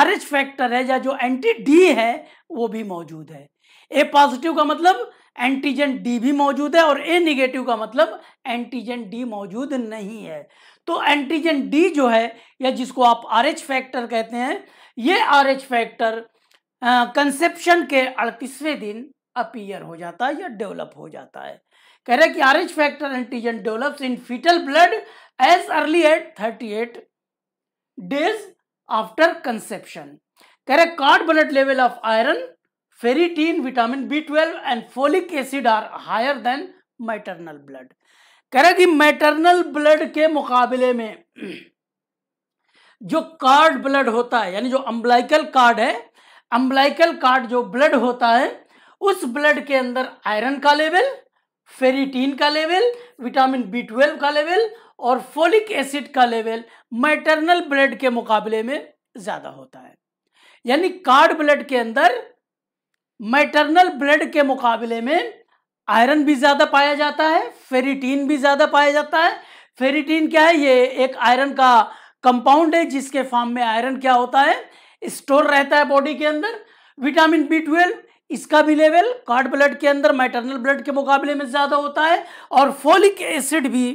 आर एच फैक्टर है या जो एंटी डी है वो भी मौजूद है ए पॉजिटिव का मतलब एंटीजन डी भी मौजूद है और ए निगेटिव का मतलब एंटीजन डी मौजूद नहीं है तो एंटीजन डी जो है या जिसको आप आर फैक्टर कहते हैं ये आर फैक्टर कंसेप्शन के अड़तीसवें दिन अपीयर हो जाता है या डेवलप हो जाता है कह रहे कि R factor antigen develops in fetal blood as early at thirty eight days after conception कह रहे cord blood level of iron ferritin vitamin B twelve and folic acid are higher than maternal blood कह रहा कि maternal blood के मुकाबले में जो card blood होता है यानी जो अम्बलाइकल कार्ड है अम्बलाइकल कार्ड जो ब्लड होता है उस ब्लड के अंदर आयरन का लेवल फेरिटीन का लेवल विटामिन बी ट्वेल्व का लेवल और फोलिक एसिड का लेवल मैटरनल ब्लड के मुकाबले में ज़्यादा होता है यानी कार्ड ब्लड के अंदर मैटरनल ब्लड के मुकाबले में आयरन भी ज़्यादा पाया जाता है फेरिटीन भी ज़्यादा पाया जाता है फेरिटीन क्या है ये एक आयरन का कंपाउंड है जिसके फॉर्म में आयरन क्या होता है स्टोर रहता है बॉडी के अंदर विटामिन बी ट्वेल्व इसका भी लेवल कार्ड ब्लड के अंदर मैटरनल ब्लड के मुकाबले में ज़्यादा होता है और फोलिक एसिड भी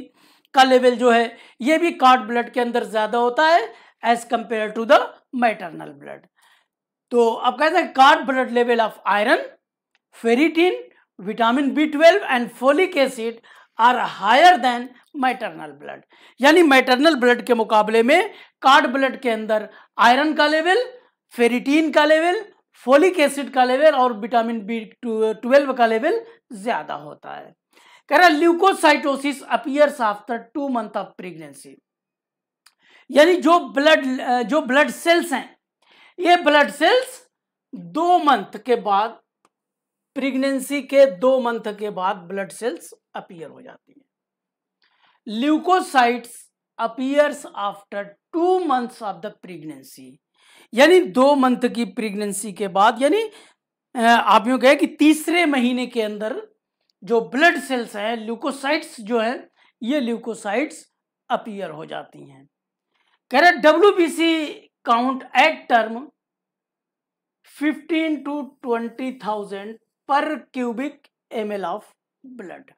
का लेवल जो है ये भी कार्ड ब्लड के अंदर ज़्यादा होता है as compare to the maternal blood तो आप कहते हैं cord blood level of iron ferritin vitamin B twelve and folic acid are higher than maternal blood यानी मैटरनल ब्लड के मुकाबले में कार्ड ब्लड के अंदर आयरन का लेवल फेरिटीन का लेवल फोलिक एसिड का लेवल और विटामिन बी ट्वेल्व का लेवल ज़्यादा होता है कह रहा leucocytosis appears after two month of pregnancy यानी जो ब्लड जो ब्लड सेल्स हैं ये ब्लड सेल्स दो मंथ के बाद प्रेगनेंसी के दो मंथ के बाद ब्लड सेल्स अपियर हो जाती है leucocytes appears after two months of the pregnancy यानी दो मंथ की प्रेगनेंसी के बाद यानी आप यूँ कहें कि तीसरे महीने के अंदर जो ब्लड सेल्स हैं ल्यूकोसाइट्स जो हैं ये ल्यूकोसाइट्स अपियर हो जाती हैं कह रहे W B C count at term fifteen to twenty thousand per cubic M of blood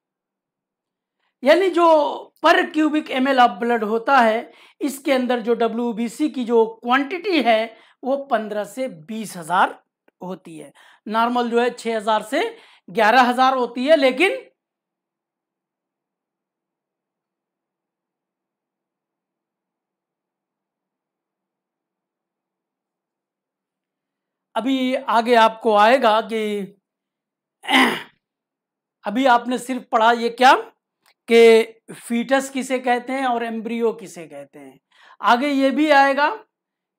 यानी जो पर क्यूबिक एम ऑफ ब्लड होता है इसके अंदर जो डब्ल्यू की जो क्वांटिटी है वो पंद्रह से बीस हजार होती है नॉर्मल जो है छह हजार से ग्यारह हजार होती है लेकिन अभी आगे आपको आएगा कि अभी आपने सिर्फ पढ़ा ये क्या कि फीटस किसे कहते हैं और एम्ब्रियो किसे कहते हैं आगे ये भी आएगा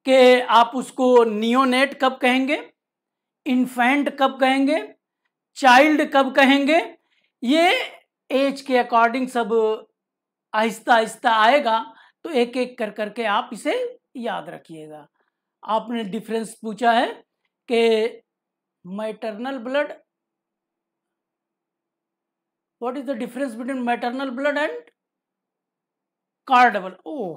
कि आप उसको नियोनेट कब कहेंगे इन्फेंट कब कहेंगे चाइल्ड कब कहेंगे ये एज के अकॉर्डिंग सब आहिस्ता आहिस्ता आएगा तो एक एक कर करके आप इसे याद रखिएगा आपने डिफरेंस पूछा है कि maternal blood what is the difference between maternal blood and cardable oh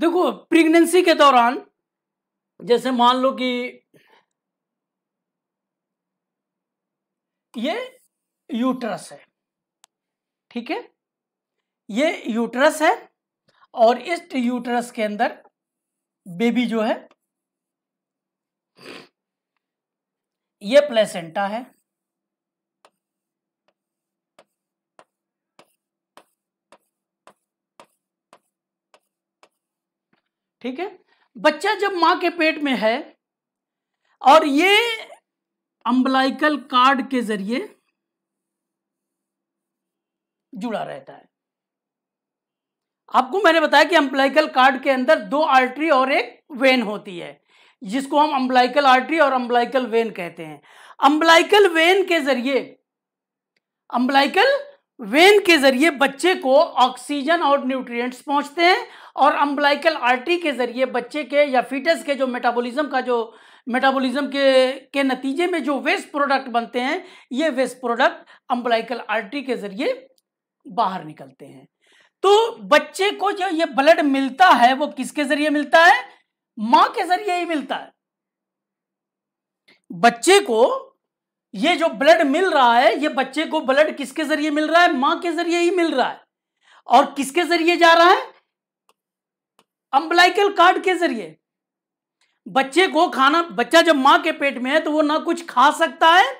देखो प्रेगनेंसी के दौरान जैसे मान लो कि ये यूट्रस है ठीक है ये यूट्रस है और इस यूट्रस के अंदर बेबी जो है ये प्लेसेंटा है ठीक है बच्चा जब मां के पेट में है और ये अम्बलाइकल कार्ड के जरिए जुड़ा रहता है आपको मैंने बताया कि अम्बलाइकल कार्ड के अंदर दो आर्टरी और एक वेन होती है जिसको हम अम्बलाइकल आर्टरी और अम्बलाइकल वेन कहते हैं अम्बलाइकल वेन के जरिए अम्बलाइकल वेन के जरिए बच्चे को ऑक्सीजन और न्यूट्रिएंट्स पहुंचते हैं और अम्बलाइकल आर्टरी के जरिए बच्चे के या फीटस के जो मेटाबॉलिज्म का जो मेटाबॉलिज्म के के नतीजे में जो वेस्ट प्रोडक्ट बनते हैं ये वेस्ट प्रोडक्ट अम्बलाइकल आर्टरी के जरिए बाहर निकलते हैं तो बच्चे को जो ये ब्लड मिलता है वो किसके जरिए मिलता है मां के जरिए ही मिलता है बच्चे को ये जो ब्लड मिल रहा है ये बच्चे को ब्लड किसके जरिए मिल रहा है मां के जरिए ही मिल रहा है और किसके जरिए जा रहा है अम्बलाइकल कार्ड के जरिए बच्चे को खाना बच्चा जब मां के पेट में है तो वो ना कुछ खा सकता है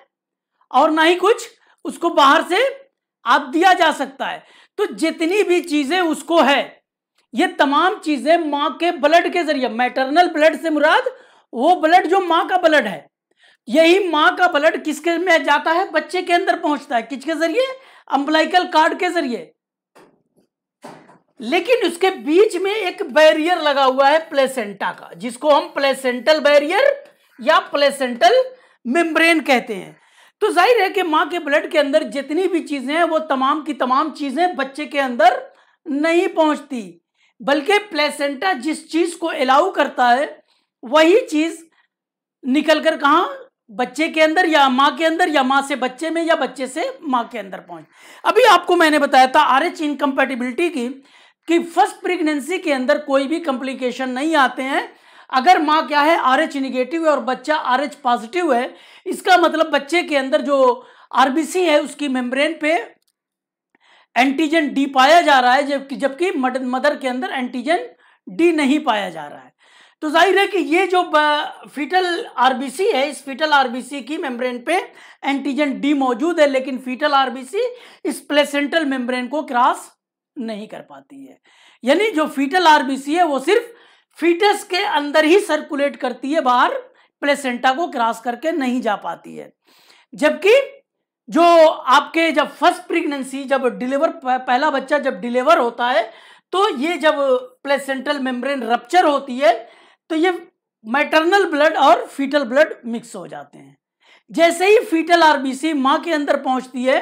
और ना ही कुछ उसको बाहर से आप दिया जा सकता है तो जितनी भी चीजें उसको है ये तमाम चीजें मां के ब्लड के जरिए मैटरनल ब्लड से मुराद वो ब्लड जो मां का ब्लड है यही मां का ब्लड किसके में जाता है बच्चे के अंदर पहुंचता है किसके जरिए अम्बलाइकल कार्ड के जरिए लेकिन उसके बीच में एक बैरियर लगा हुआ है प्लेसेंटा का जिसको हम प्लेसेंटल बैरियर या प्लेसेंटल मेम्ब्रेन कहते हैं तो जाहिर है कि माँ के ब्लड के अंदर जितनी भी चीज़ें हैं वो तमाम की तमाम चीज़ें बच्चे के अंदर नहीं पहुंचती बल्कि प्लेसेंटा जिस चीज को अलाउ करता है वही चीज निकल कर कहा बच्चे के अंदर या माँ के अंदर या माँ से बच्चे में या बच्चे से माँ के अंदर पहुंच अभी आपको मैंने बताया था आर एच इनकम्पेटिबिलिटी की कि फर्स्ट प्रेगनेंसी के अंदर कोई भी कॉम्प्लिकेशन नहीं आते हैं अगर माँ क्या है आर एच निगेटिव है और बच्चा आर एच पॉजिटिव है इसका मतलब बच्चे के अंदर जो सी है उसकी मेम्ब्रेन पे एंटीजन डी पाया जा रहा है जबकि जबकि मदर के अंदर एंटीजन डी नहीं पाया जा रहा है तो जाहिर है कि ये जो फीटल आरबीसी है इस फीटल आरबीसी की मेम्ब्रेन पे एंटीजन डी मौजूद है लेकिन फीटल आरबीसी इस प्लेसेंटल मेम्ब्रेन को क्रॉस नहीं कर पाती है यानी जो फीटल आरबीसी है वो सिर्फ फीटस के अंदर ही सर्कुलेट करती है बाहर प्लेसेंटा को क्रॉस करके नहीं जा पाती है जबकि जो आपके जब फर्स्ट प्रेगनेंसी जब डिलीवर पहला बच्चा जब डिलीवर होता है तो ये जब प्लेसेंट्रल मेम्ब्रेन रप्चर होती है तो ये मैटरनल ब्लड और फीटल ब्लड मिक्स हो जाते हैं जैसे ही फीटल आरबीसी माँ के अंदर पहुंचती है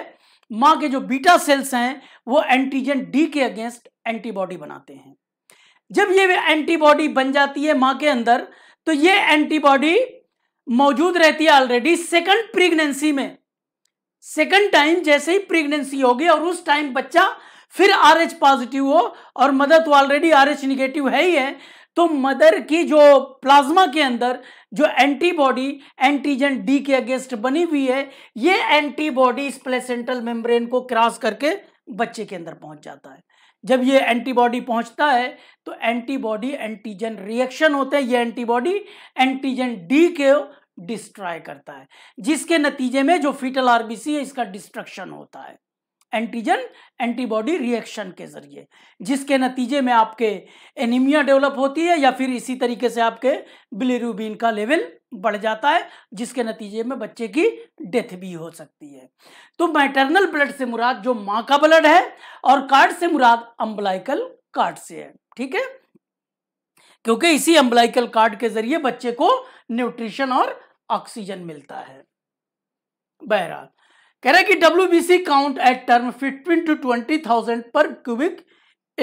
माँ के जो बीटा सेल्स हैं वो एंटीजन डी के अगेंस्ट एंटीबॉडी बनाते हैं जब ये एंटीबॉडी बन जाती है माँ के अंदर तो ये एंटीबॉडी मौजूद रहती है ऑलरेडी सेकंड प्रेगनेंसी में सेकंड टाइम जैसे ही प्रेगनेंसी होगी और उस टाइम बच्चा फिर आर एच पॉजिटिव हो और मदर तो ऑलरेडी आर एच निगेटिव है ही है तो मदर की जो प्लाज्मा के अंदर जो एंटीबॉडी एंटीजन डी के अगेंस्ट बनी हुई है ये एंटीबॉडी इस प्लेसेंटल मेम्ब्रेन को क्रॉस करके बच्चे के अंदर पहुंच जाता है जब ये एंटीबॉडी पहुंचता है तो एंटीबॉडी एंटीजन रिएक्शन होते हैं ये एंटीबॉडी एंटीजन डी के डिस्ट्रॉय करता है जिसके नतीजे में जो फीटल आरबीसी है इसका डिस्ट्रक्शन होता है एंटीजन एंटीबॉडी रिएक्शन के जरिए जिसके नतीजे में आपके एनीमिया डेवलप होती है या फिर इसी तरीके से आपके बिलीरूबिन का लेवल बढ़ जाता है जिसके नतीजे में बच्चे की डेथ भी हो सकती है तो मैटरनल ब्लड से मुराद जो माँ का ब्लड है और कार्ड से मुराद अम्बलाइकल कार्ड से है ठीक है क्योंकि इसी अम्बलाइकल कार्ड के जरिए बच्चे को न्यूट्रिशन और ऑक्सीजन मिलता है बहरहाल कह रहे कि W count at term fifteen to twenty thousand per cubic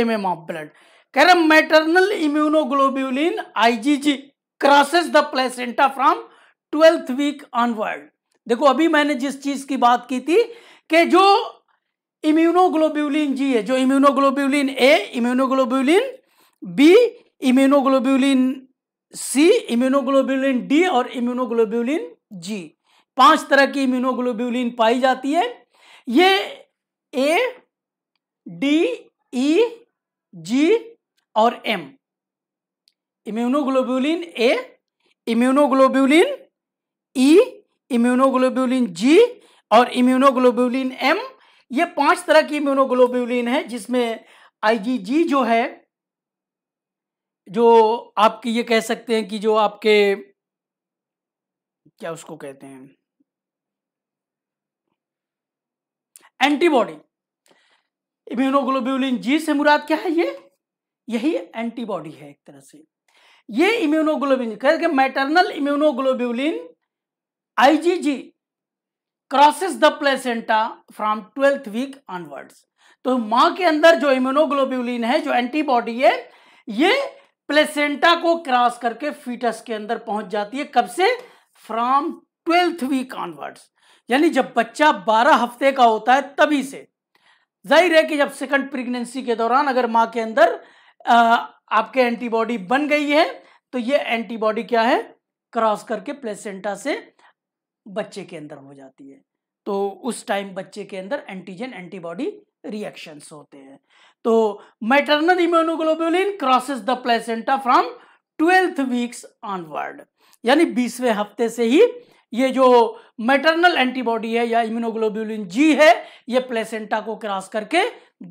M M of blood कह रहे maternal immunoglobulin IgG crosses the placenta from twelfth week onward देखो अभी मैंने जिस चीज की बात की थी कि जो इम्यूनोग्लोब्यूलिन जी है जो immunoglobulin A immunoglobulin B immunoglobulin C immunoglobulin D और इम्यूनोग्लोबुलिन जी पांच तरह की इम्यूनोग्लोबुलिन पाई जाती है ये ए डी ई जी और M immunoglobulin A immunoglobulin E immunoglobulin G और इम्यूनोग्लोबुलिन एम ये पांच तरह की इम्यूनोग्लोबुलिन है जिसमें आईजीजी जो है जो आपकी ये कह सकते हैं कि जो आपके क्या उसको कहते हैं एंटीबॉडी इम्यूनोग्लोब्यूलिन जी से मुराद क्या है ये यही एंटीबॉडी है एक तरह से ये इम्यूनोग्लोबिन कह maternal immunoglobulin IgG crosses the placenta from twelfth week onwards तो मां के अंदर जो इम्यूनोग्लोब्यूलिन है जो एंटीबॉडी है ये प्लेसेंटा को क्रॉस करके फीटस के अंदर पहुंच जाती है कब से फ्रॉम ट्वेल्थ वीक ऑनवर्ड्स यानी जब बच्चा बारह हफ्ते का होता है तभी से जाहिर है कि जब सेकंड प्रेगनेंसी के दौरान अगर माँ के अंदर आ, आपके एंटीबॉडी बन गई है तो ये एंटीबॉडी क्या है क्रॉस करके प्लेसेंटा से बच्चे के अंदर हो जाती है तो उस टाइम बच्चे के अंदर एंटीजन एंटीबॉडी रिएक्शंस होते हैं तो maternal immunoglobulin crosses the placenta from twelfth weeks onward यानी बीसवें हफ्ते से ही ये जो मैटरनल एंटीबॉडी है या इम्यूनोग्लोबुलिन जी है ये प्लेसेंटा को क्रॉस करके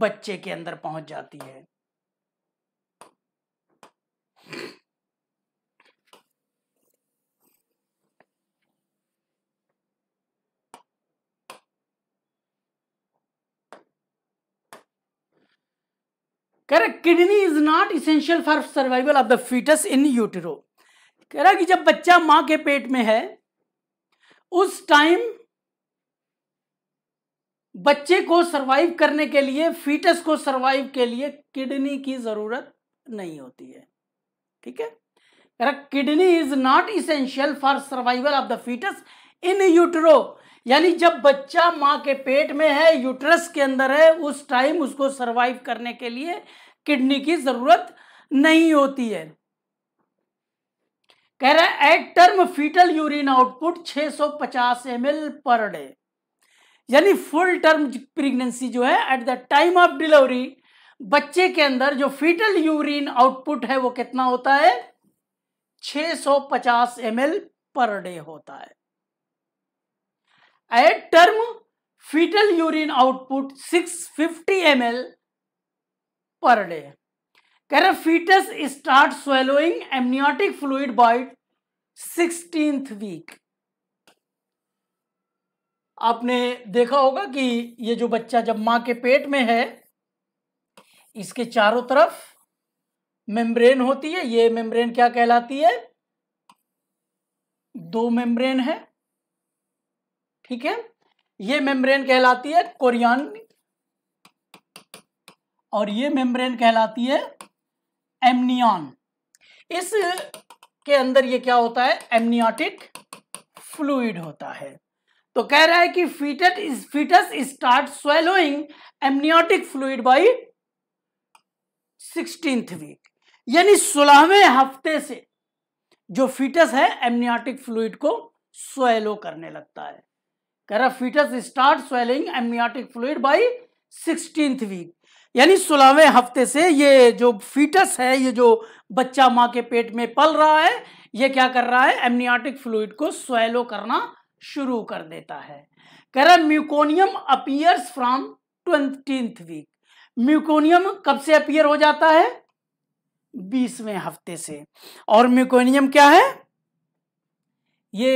बच्चे के अंदर पहुंच जाती है correct kidney is not essential for survival of the fetus in utero कह रहा कि जब बच्चा मां के पेट में है उस टाइम बच्चे को सर्वाइव करने के लिए फीटस को सर्वाइव के लिए किडनी की जरूरत नहीं होती है ठीक है कह रहा kidney is not essential for survival of the fetus in utero यानी जब बच्चा माँ के पेट में है यूट्रस के अंदर है उस टाइम उसको सरवाइव करने के लिए किडनी की जरूरत नहीं होती है कह रहा है at term fetal urine output 650 ML per day यानी फुल टर्म प्रेगनेंसी जो है at the time of delivery बच्चे के अंदर जो फीटल यूरिन आउटपुट है वो कितना होता है 650 एमएल पर डे होता है at term fetal urine output 650 L per day कह रहे fetus start swallowing amniotic fluid by sixteenth week आपने देखा होगा कि ये जो बच्चा जब मां के पेट में है इसके चारों तरफ मेम्ब्रेन होती है ये मेम्ब्रेन क्या कहलाती है दो मेम्ब्रेन है ठीक है ये मेम्ब्रेन कहलाती है कोरियन और ये मेम्ब्रेन कहलाती है एमनियन इस के अंदर ये क्या होता है एमनियोटिक फ्लूड होता है तो कह रहा है कि फीटेट is fetus start swallowing amniotic fluid by sixteenth week यानी सोलहवें हफ्ते से जो फीटस है एमनियोटिक फ्लूड को स्वेलो करने लगता है कह fetus start swelling amniotic fluid by sixteen week यानी सोलहवें हफ्ते से ये जो फीटस है ये जो बच्चा माँ के पेट में पल रहा है ये क्या कर रहा है एमनियाटिक फ्लूड को स्वेलो करना शुरू कर देता है कह रहा meconium appears from twentieth week meconium कब से अपियर हो जाता है बीसवें हफ्ते से और म्यूकोनियम क्या है ये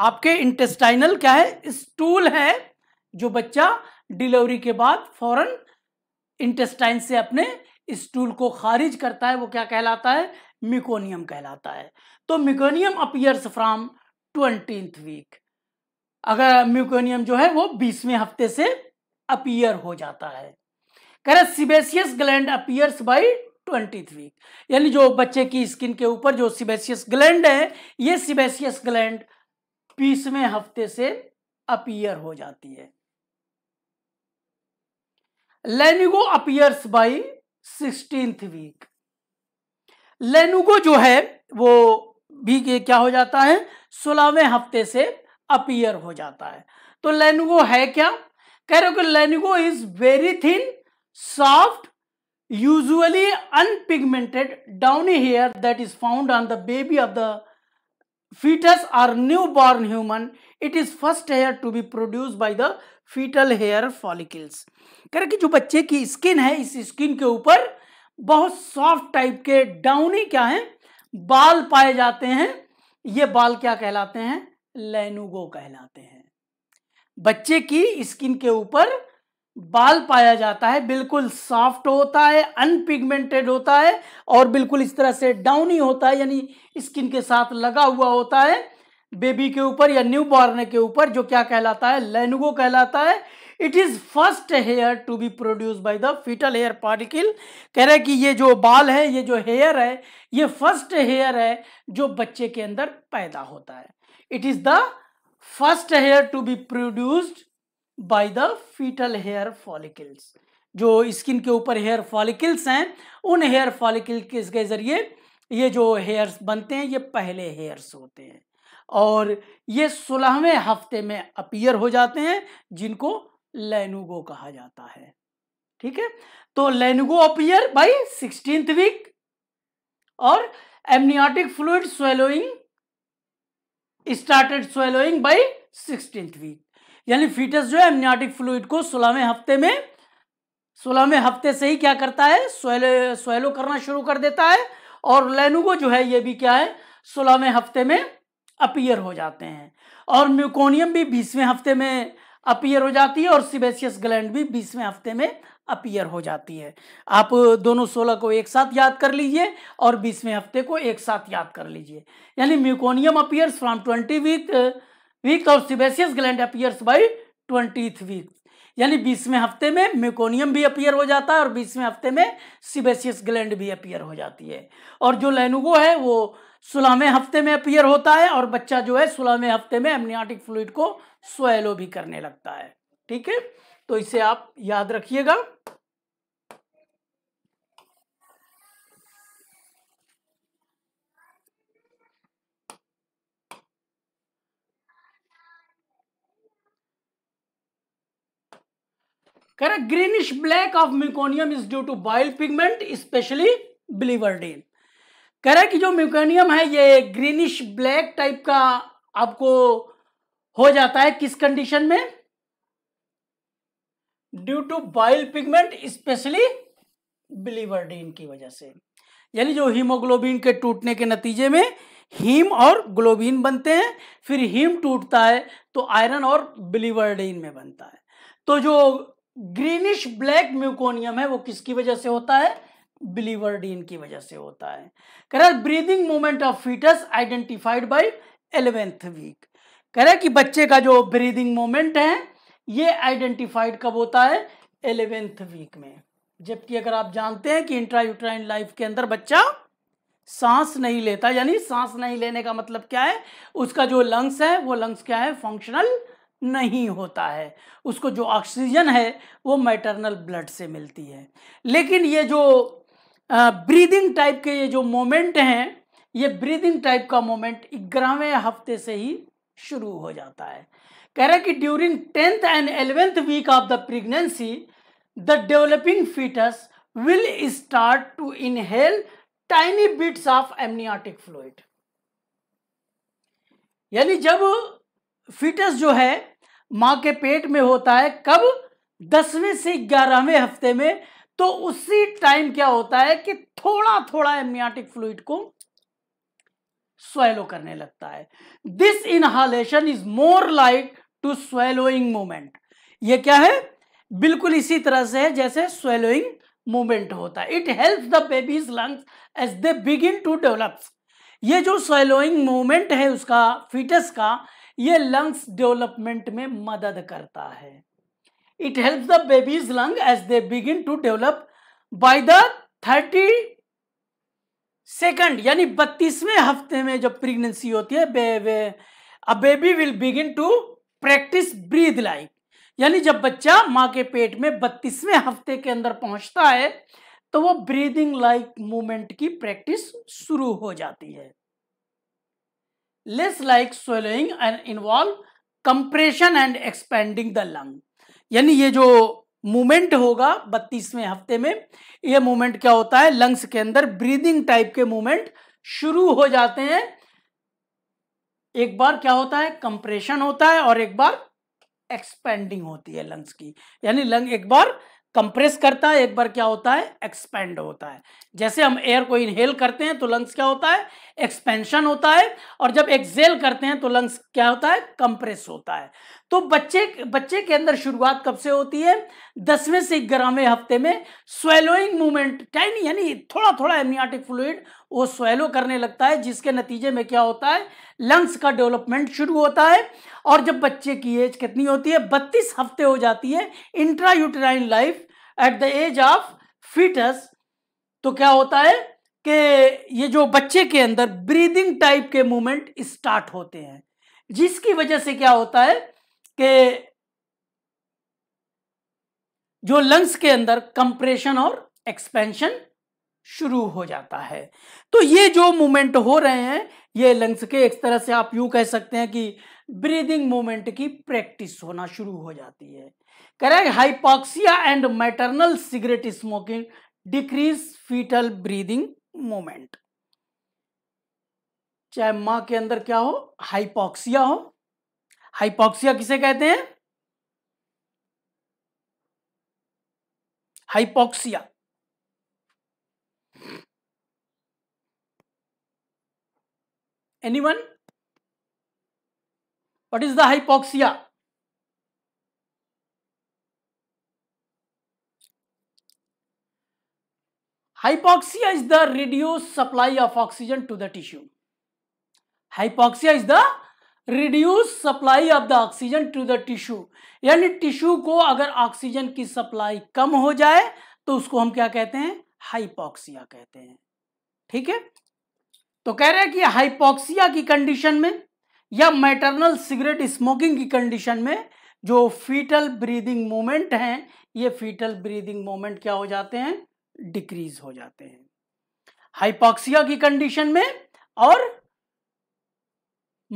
आपके इंटेस्टाइनल क्या है स्टूल है जो बच्चा डिलीवरी के बाद फौरन इंटेस्टाइन से अपने स्टूल को खारिज करता है वो क्या कहलाता है मिकोनियम कहलाता है तो meconium appears from twentieth week अगर म्यूकोनियम जो है वो बीसवें हफ्ते से अपियर हो जाता है कह रहे sebaceous gland appears by twenty week यानी जो बच्चे की स्किन के ऊपर जो सिबेसियस ग्लैंड है ये सिबेसियस ग्लैंड बीसवें हफ्ते से अपियर हो जाती है lanugo appears by sixteenth week lanugo जो है वो भी क्या हो जाता है सोलहवें हफ्ते से अपियर हो जाता है तो लेनुगो है क्या कह रहे हो कि lanugo is very thin soft usually unpigmented downy hair that is found on the baby of the fetus or newborn human, it is first hair to be produced by the fetal hair follicles. कह कि जो बच्चे की skin है इस skin के ऊपर बहुत सॉफ्ट टाइप के डाउनी क्या है बाल पाए जाते हैं ये बाल क्या कहलाते हैं लेनुगो कहलाते हैं बच्चे की स्किन के ऊपर बाल पाया जाता है बिल्कुल सॉफ्ट होता है अनपिगमेंटेड होता है और बिल्कुल इस तरह से डाउनी होता है यानी स्किन के साथ लगा हुआ होता है बेबी के ऊपर या न्यू बॉर्न के ऊपर जो क्या कहलाता है लेनुगो कहलाता है it is first hair to be produce by the fetal hair particle कह रहे कि ये जो बाल है ये जो हेयर है ये फर्स्ट हेयर है जो बच्चे के अंदर पैदा होता है it is the first hair to be produced by the fetal hair follicles जो स्किन के ऊपर हेयर फॉलिकल्स हैं उन हेयर फॉलिकल के ज़रिए ये जो हेयर्स बनते हैं ये पहले हेयर्स होते हैं और ये सोलहवें हफ्ते में अपीयर हो जाते हैं जिनको लेनुगो कहा जाता है ठीक है तो lanugo appear by sixteen week और amniotic fluid swallowing started swallowing by sixteen week यानी फीटस जो है एमनियाटिक फ्लूड को सोलहवें हफ्ते में सोलहवें हफ्ते से ही क्या करता है सोयलो सोयलो करना शुरू कर देता है और लेनुगो जो है ये भी क्या है सोलहवें हफ्ते में अपीयर हो जाते हैं और म्यूकोनियम भी बीसवें हफ्ते में अपीयर हो जाती है और सिबेसियस ग्लैंड भी बीसवें हफ्ते में अपीयर हो जाती है आप दोनों सोलह को एक साथ याद कर लीजिए और बीसवें हफ्ते को एक साथ याद कर लीजिए यानी meconium appears from twenty week week of sebaceous gland appears by twenty week यानी बीसवें हफ्ते में मेकोनियम भी अपियर हो जाता है और बीसवें हफ्ते में सिबेसियस ग्लैंड भी अपियर हो जाती है और जो लेनुगो है वो सोलहवें हफ्ते में अपियर होता है और बच्चा जो है सोलहवें हफ्ते में एमनियाटिक फ्लूड को स्वेलो भी करने लगता है ठीक है तो इसे आप याद रखिएगा correct greenish black of meconium is due to bile pigment especially biliverdin correct जो meconium है ये ग्रीनिश ब्लैक टाइप का आपको हो जाता है किस कंडीशन में due to bile pigment specially biliverdin की वजह से यानी जो हीमोग्लोबिन के टूटने के नतीजे में हीम और ग्लोबिन बनते हैं फिर हीम टूटता है तो आयरन और बिलीवर्डीन में बनता है तो जो ग्रीनिश ब्लैक म्यूकोनियम है वो किसकी वजह से होता है बिलीवर्डीन की वजह से होता है करें breathing moment of fetus identified by eleventh week करें कि बच्चे का जो ब्रीदिंग मोमेंट है ये आइडेंटिफाइड कब होता है एलेवेंथ वीक में जबकि अगर आप जानते हैं कि इंट्रायूट्राइन लाइफ के अंदर बच्चा सांस नहीं लेता यानी सांस नहीं लेने का मतलब क्या है उसका जो लंग्स है वो लंग्स क्या है फंक्शनल नहीं होता है उसको जो ऑक्सीजन है वो मैटरनल ब्लड से मिलती है लेकिन ये जो ब्रीदिंग टाइप के ये जो मोमेंट हैं ये ब्रीदिंग टाइप का मोमेंट ग्यारहवें हफ्ते से ही शुरू हो जाता है कह रहा है कि during tenth and eleventh week of the pregnancy the developing fetus will start to inhale tiny bits of amniotic fluid यानी जब फीटस जो है माँ के पेट में होता है कब दसवें से ग्यारहवें हफ्ते में तो उसी टाइम क्या होता है कि थोड़ा थोड़ा एमनियाटिक फ्लूड को स्वेलो करने लगता है this inhalation is more like to swallowing movement ये क्या है बिल्कुल इसी तरह से है जैसे स्वेलोइंग मूवमेंट होता है it help the babies lungs as they begin to develop ये जो स्वेलोइंग मूवमेंट है उसका फिटस का ये लंग्स डेवलपमेंट में मदद करता है it help the babies lung as they begin to develop by the thirty second यानी बत्तीसवें हफ्ते में जब प्रेगनेंसी होती है a baby will begin to practice breathe like यानी जब बच्चा माँ के पेट में बत्तीसवें हफ्ते के अंदर पहुंचता है तो वो ब्रीदिंग लाइक मूवमेंट की प्रैक्टिस शुरू हो जाती है less like swallowing and involve compression and expanding the lung यानी ये जो मूवमेंट होगा बत्तीसवें हफ्ते में ये मूवमेंट क्या होता है लंग्स के अंदर ब्रीदिंग टाइप के मूवमेंट शुरू हो जाते हैं एक बार क्या होता है कंप्रेशन होता है और एक बार एक्सपेंडिंग होती है लंग्स की यानी लंग एक बार कंप्रेस करता है एक बार क्या होता है एक्सपेंड होता है जैसे हम एयर को इनहेल करते हैं तो लंग्स क्या होता है एक्सपेंशन होता है और जब एक्सेल करते हैं तो लंग्स क्या होता है कंप्रेस होता है तो बच्चे बच्चे के अंदर शुरुआत कब से होती है दसवें से ग्यारहवें हफ्ते में स्वेलोइंग मूवमेंट टाइनी यानी थोड़ा थोड़ा एमनियाटिक फ्लूड वो स्वेलो करने लगता है जिसके नतीजे में क्या होता है लंग्स का डेवलपमेंट शुरू होता है और जब बच्चे की एज कितनी होती है बत्तीस हफ्ते हो जाती है intra uterine life at the age of fetus तो क्या होता है कि ये जो बच्चे के अंदर ब्रीदिंग टाइप के मूवमेंट स्टार्ट होते हैं जिसकी वजह से क्या होता है कि जो लंग्स के अंदर कंप्रेशन और एक्सपेंशन शुरू हो जाता है तो ये जो मूवमेंट हो रहे हैं ये लंग्स के एक तरह से आप यूं कह सकते हैं कि ब्रीदिंग मूवमेंट की प्रैक्टिस होना शुरू हो जाती है correct hypoxia and maternal cigarette smoking decrease fetal breathing movement चाहे माँ के अंदर क्या हो हाइपोक्सिया हो हाइपोक्सिया किसे कहते हैं hypoxia anyone what is the hypoxia hypoxia is the reduced supply of oxygen to the tissue hypoxia is the reduced supply of the oxygen to the tissue यानी टिश्यू को अगर ऑक्सीजन की supply कम हो जाए तो उसको हम क्या कहते हैं हाइपोक्सिया कहते हैं ठीक है तो कह रहे हैं कि हाइपोक्सिया की कंडीशन में या मैटरनल सिगरेट स्मोकिंग की कंडीशन में जो फीटल ब्रीदिंग मोमेंट हैं ये फीटल ब्रीदिंग मोमेंट क्या हो जाते हैं डिक्रीज हो जाते हैं हाइपोक्सिया की कंडीशन में और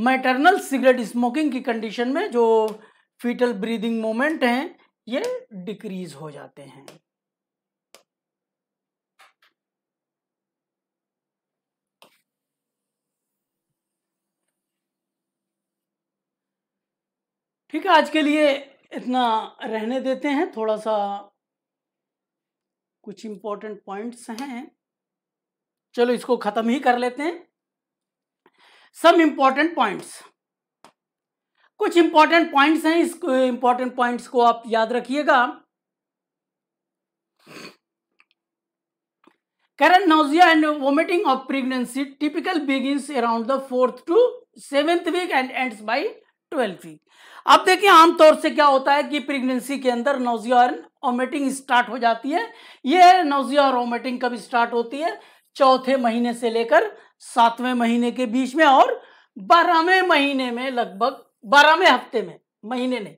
मैटरनल सिगरेट स्मोकिंग की कंडीशन में जो फीटल ब्रीदिंग मोमेंट हैं ये डिक्रीज हो जाते हैं ठीक है आज के लिए इतना रहने देते हैं थोड़ा सा कुछ इम्पोर्टेंट पॉइंट्स हैं चलो इसको ख़त्म ही कर लेते हैं सम इम्पॉर्टेंट पॉइंट्स कुछ इंपॉर्टेंट पॉइंट्स हैं इस इंपॉर्टेंट पॉइंट्स को आप याद रखिएगा करन nausea and vomiting of pregnancy typical begins around the fourth to seventh week and ends by twelfth week अब देखिए आमतौर से क्या होता है कि प्रेगनेंसी के अंदर नोजिया और ओमेटिंग स्टार्ट हो जाती है ये नोजिया और ओमेटिंग कब स्टार्ट होती है चौथे महीने से लेकर सातवें महीने के बीच में और बारहवें महीने में लगभग बारहवें हफ्ते में महीने में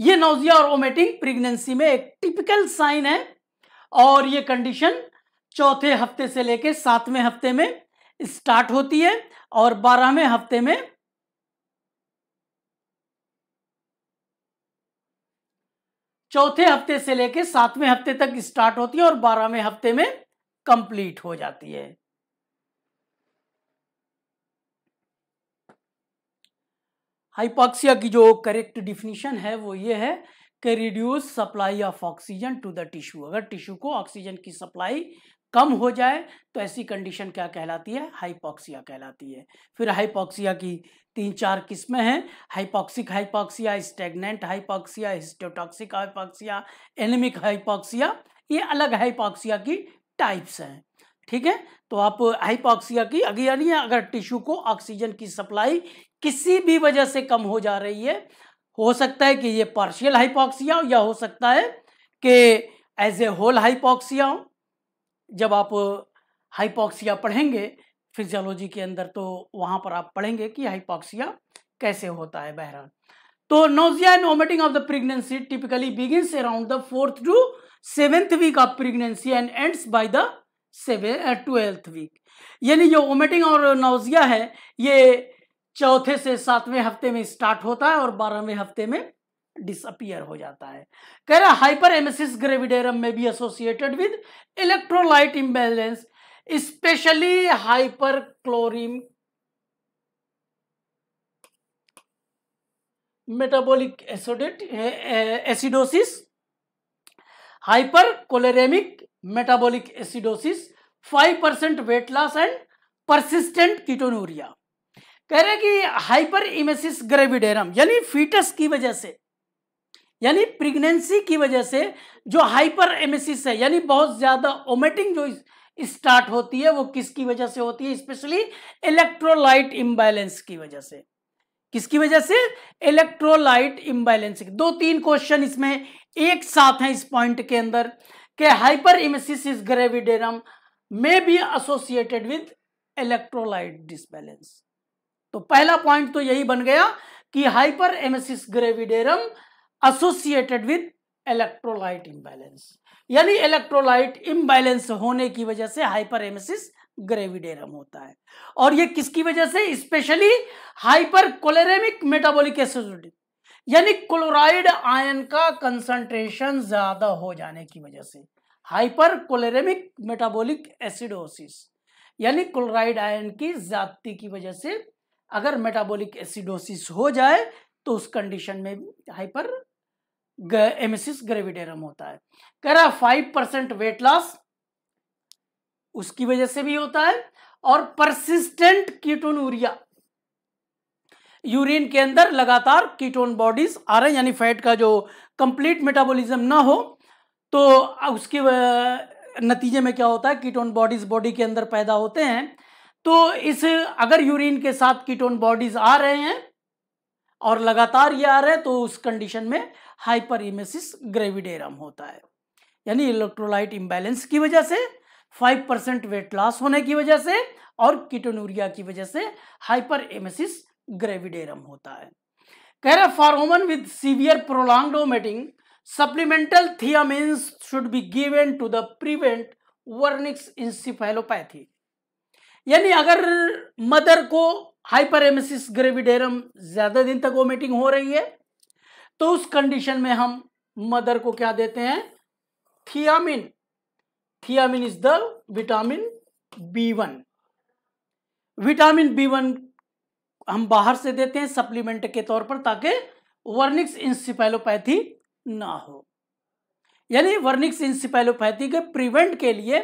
ये नोजिया और ओमेटिंग प्रेगनेंसी में एक टिपिकल साइन है और ये कंडीशन चौथे हफ्ते से लेकर सातवें हफ्ते में स्टार्ट होती है और बारहवें हफ्ते में चौथे हफ्ते से लेकर सातवें हफ्ते तक स्टार्ट होती है और बारहवें हफ्ते में कंप्लीट हो जाती है हाइपॉक्सिया की जो करेक्ट डिफिनीशन है वो ये है कि reduce supply of oxygen to the tissue अगर टिश्यू को ऑक्सीजन की सप्लाई कम हो जाए तो ऐसी कंडीशन क्या कहलाती है हाइपॉक्सिया कहलाती है फिर हाइपॉक्सिया की तीन चार किस्में हैं hypoxic hypoxia stagnant hypoxia histotoxic hypoxia anaemic hypoxia ये अलग हाइपॉक्सिया की टाइप्स हैं ठीक है तो आप हाइपॉक्सिया की अगर यानी अगर टिश्यू को ऑक्सीजन की सप्लाई किसी भी वजह से कम हो जा रही है हो सकता है कि ये पार्शियल हाइपॉक्सिया हो या हो सकता है कि एज ए होल हाइपॉक्सिया हो जब आप हाइपॉक्सिया पढ़ेंगे फिजियोलॉजी के अंदर तो वहाँ पर आप पढ़ेंगे कि हाइपॉक्सिया कैसे होता है बहरहाल तो nausea and vomiting of the pregnancy typically begin around the fourth to seventh week of pregnancy and ends by the twelfth week यानी जो वोमिटिंग और नोजिया है ये चौथे से सातवें हफ्ते में स्टार्ट होता है और बारहवें हफ्ते में डिसअपियर हो जाता है कह रहा हाइपर एमेसिस ग्रेविडेरम में भी associated with electrolyte imbalance specially hyper chlorine metabolic acidate acidosis hyper chloraemic metabolic acidosis 5 percent weight loss and persistent ketonuria कह रहे कि हाइपर इमेसिस ग्रेविडेरम यानी फीटस की वजह से यानी प्रेगनेंसी की वजह से जो हाइपर एमेसिस है यानी बहुत ज्यादा ओमेटिंग जो स्टार्ट होती है वो किसकी वजह से होती है स्पेशली इलेक्ट्रोलाइट इम्बैलेंस की वजह से किसकी वजह से इलेक्ट्रोलाइट इम्बैलेंस दो तीन क्वेश्चन इसमें एक साथ हैं इस पॉइंट के अंदर के हाइपर इमेसिस ग्रेविडेरम में be associated with electrolyte disbalance तो पहला पॉइंट तो यही बन गया कि hyper emesis gravidarum associated with electrolyte imbalance यानी इलेक्ट्रोलाइट इम्बैलेंस होने की वजह से हाइपर एमसिस ग्रेविडेरम होता है और ये किसकी वजह से specially hyper chloraemic metabolic acidity यानी क्लोराइड आयन का कंसंट्रेशन ज्यादा हो जाने की वजह से हाइपर कोलेरेमिक मेटाबोलिक एसिडोसिस यानी क्लोराइड आयन की ज्यादती की वजह से अगर मेटाबॉलिक एसिडोसिस हो जाए तो उस कंडीशन में हाइपर एमिसिस ग्रेविटेरम होता है कह रहा है फाइव परसेंट वेट लॉस उसकी वजह से भी होता है और परसिस्टेंट कीटोन यूरिया यूरिन के अंदर लगातार कीटोन बॉडीज आ रहे हैं यानी फैट का जो कंप्लीट मेटाबॉलिज्म ना हो तो उसके नतीजे में क्या होता है कीटोन बॉडीज बॉडी के अंदर पैदा होते हैं तो इस अगर यूरिन के साथ कीटोन बॉडीज आ रहे हैं और लगातार ये आ रहे हैं तो उस कंडीशन में हाइपर इमेसिस ग्रेविडेरम होता है यानी इलेक्ट्रोलाइट इम्बैलेंस की वजह से 5 परसेंट वेट लॉस होने की वजह से और किटोनूरिया की वजह से हाइपर एमेसिस ग्रेविडेरम होता है कह रहे for woman with severe prolong vomiting supplemental thiamines should be given to the prevent Wernicke's encephalopathy यानी अगर मदर को हाइपर एमेसिस ग्रेविडेरम ज्यादा दिन तक ओमेटिंग हो रही है तो उस कंडीशन में हम मदर को क्या देते हैं thiamine thiamine is the vitamin B one vitamin B one हम बाहर से देते हैं सप्लीमेंट के तौर पर ताकि वर्निक्स इंसिपैलोपैथी ना हो यानी वर्निक्स इंसिपैलोपैथी के प्रिवेंट के लिए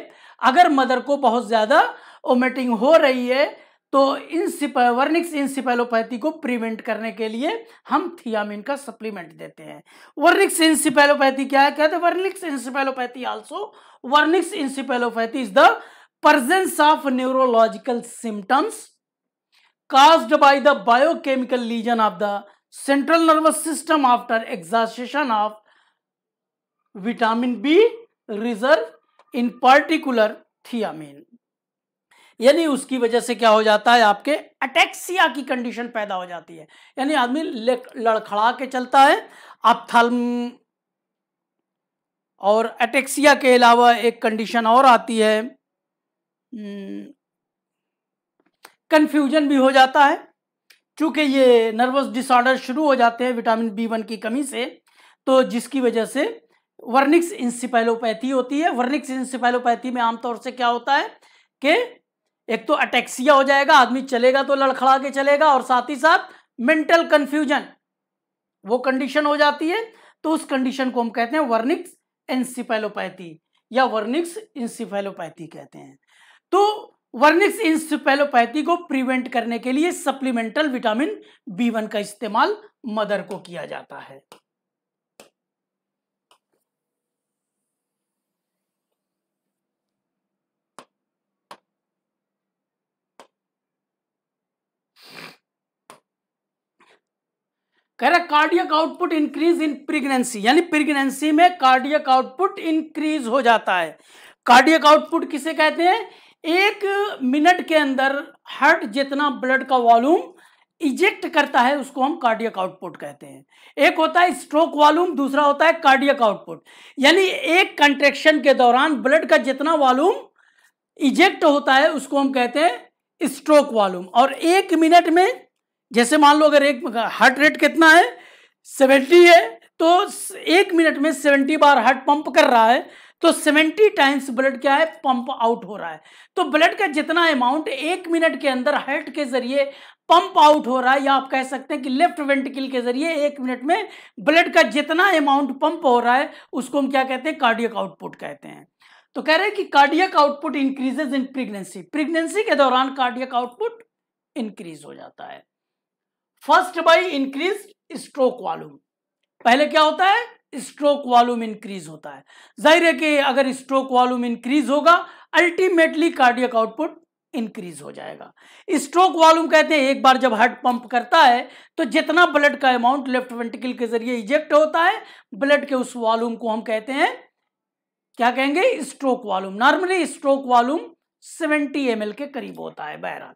अगर मदर को बहुत ज़्यादा ओमेटिंग हो रही है तो इन वर्निक्स इन को प्रिवेंट करने के लिए हम थियामिन का सप्लीमेंट देते हैं वर्निक्स इन क्या है कहते हैं तो Wernicke's in also Wernicke's in is the presence of neurological symptoms caused by the biochemical lesion of the central nervous system after exhaustion of vitamin B reserve in particular thiamine यानी उसकी वजह से क्या हो जाता है आपके अटैक्सिया की कंडीशन पैदा हो जाती है यानी आदमी लड़खड़ा के चलता है आप और अटैक्सिया के अलावा एक कंडीशन और आती है कंफ्यूजन हम्म, भी हो जाता है चूंकि ये नर्वस डिसऑर्डर शुरू हो जाते हैं विटामिन बी वन की कमी से तो जिसकी वजह से वर्निक्स इंसिपैलोपैथी होती है वर्निक्स इंसिपैलोपैथी में आमतौर से क्या होता है कि एक तो अटैक्सिया हो जाएगा आदमी चलेगा तो लड़खड़ा के चलेगा और साथ ही साथ मेंटल कंफ्यूजन वो कंडीशन हो जाती है तो उस कंडीशन को हम कहते हैं वर्निक्स इंसिफेलोपैथी या वर्निक्स इंसिफेलोपैथी कहते हैं तो वर्निक्स इंसिफेलोपैथी को प्रिवेंट करने के लिए सप्लीमेंटल विटामिन बी वन का इस्तेमाल मदर को किया जाता है कह रहा cardiac output increase in pregnancy यानी प्रेगनेंसी में कार्डियक आउटपुट इंक्रीज हो जाता है कार्डियक आउटपुट किसे कहते हैं एक मिनट के अंदर हार्ट जितना ब्लड का वॉल्यूम इजेक्ट करता है उसको हम कार्डियक आउटपुट कहते हैं एक होता है स्ट्रोक वॉल्यूम दूसरा होता है कार्डियक आउटपुट यानी एक कंट्रेक्शन के दौरान ब्लड का जितना वॉल्यूम इजेक्ट होता है उसको हम कहते हैं स्ट्रोक वॉल्यूम और एक मिनट में जैसे मान लो अगर एक हार्ट रेट कितना है सेवेंटी है तो एक मिनट में सेवेंटी बार हार्ट पंप कर रहा है तो सेवेंटी टाइम्स ब्लड क्या है पंप आउट हो रहा है तो ब्लड का जितना अमाउंट एक मिनट के अंदर हार्ट के जरिए पंप आउट हो रहा है या आप कह सकते हैं कि लेफ्ट वेंटिकल के जरिए एक मिनट में ब्लड का जितना अमाउंट पंप हो रहा है उसको हम क्या कहते हैं कार्डियक आउटपुट कहते हैं तो कह रहे हैं कि cardiac output increases in pregnancy pregnancy के दौरान कार्डियक आउटपुट इंक्रीज हो जाता है first by increase stroke volume पहले क्या होता है स्ट्रोक वॉल्यूम इंक्रीज होता है जाहिर है कि अगर स्ट्रोक वॉल्यूम इंक्रीज होगा अल्टीमेटली कार्डियक आउटपुट इंक्रीज हो जाएगा स्ट्रोक वॉल्यूम कहते हैं एक बार जब हार्ट पंप करता है तो जितना ब्लड का अमाउंट लेफ्ट वेंटिकल के जरिए इजेक्ट होता है ब्लड के उस वॉल्यूम को हम कहते हैं क्या कहेंगे stroke volume normally stroke volume 70 M के करीब होता है बहरहाल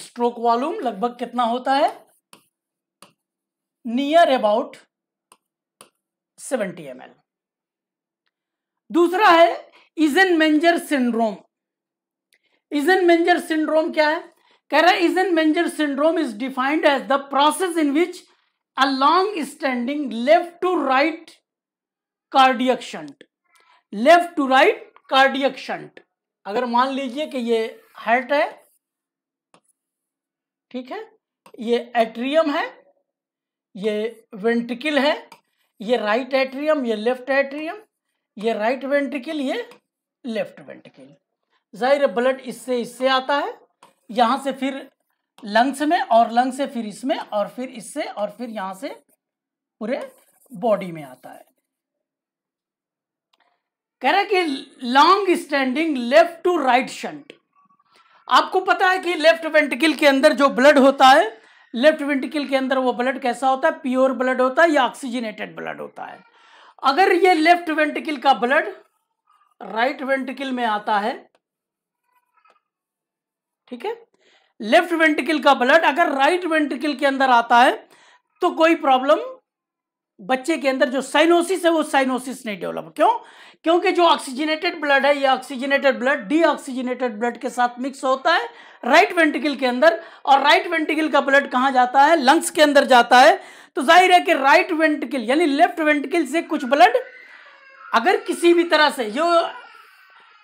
स्ट्रोक वॉल्यूम लगभग कितना होता है नियर अबाउट 70 एम दूसरा है Eisenmenger syndrome इजन Eisenmenger syndrome क्या है कह रहा है Eisenmenger syndrome is defined as the process in which a long standing left to right cardiac shunt left to right cardiac shunt अगर मान लीजिए कि ये हार्ट है ठीक है ये एट्रियम है ये वेंट्रिकल है ये राइट एट्रियम ये लेफ्ट एट्रियम ये राइट वेंट्रिकल ये लेफ्ट वेंट्रिकल ज़ाहिर ब्लड इससे इससे आता है यहाँ से फिर लंग्स में और लंग्स से फिर इसमें और फिर इससे और फिर यहाँ से पूरे बॉडी में आता है कह रहा कि long standing left to right shunt आपको पता है कि लेफ्ट वेंटिकल के अंदर जो ब्लड होता है लेफ्ट वेंटिकल के अंदर वो ब्लड कैसा होता है प्योर ब्लड होता है या ऑक्सीजनेटेड ब्लड होता है अगर ये लेफ्ट वेंटिकल का ब्लड राइट वेंटिकल में आता है ठीक है लेफ्ट वेंटिकल का ब्लड अगर राइट वेंटिकल के अंदर आता है तो कोई प्रॉब्लम बच्चे के अंदर जो साइनोसिस है वो साइनोसिस नहीं डेवलप क्यों क्योंकि जो ऑक्सीजनेटेड ब्लड है या ऑक्सीजनेटेड ब्लड डीऑक्सीजनेटेड ब्लड के साथ मिक्स होता है राइट वेंटिकल के अंदर और राइट वेंटिकल का ब्लड कहाँ जाता है लंग्स के अंदर जाता है तो जाहिर है कि राइट वेंटिकल यानी लेफ्ट वेंटिकल से कुछ ब्लड अगर किसी भी तरह से जो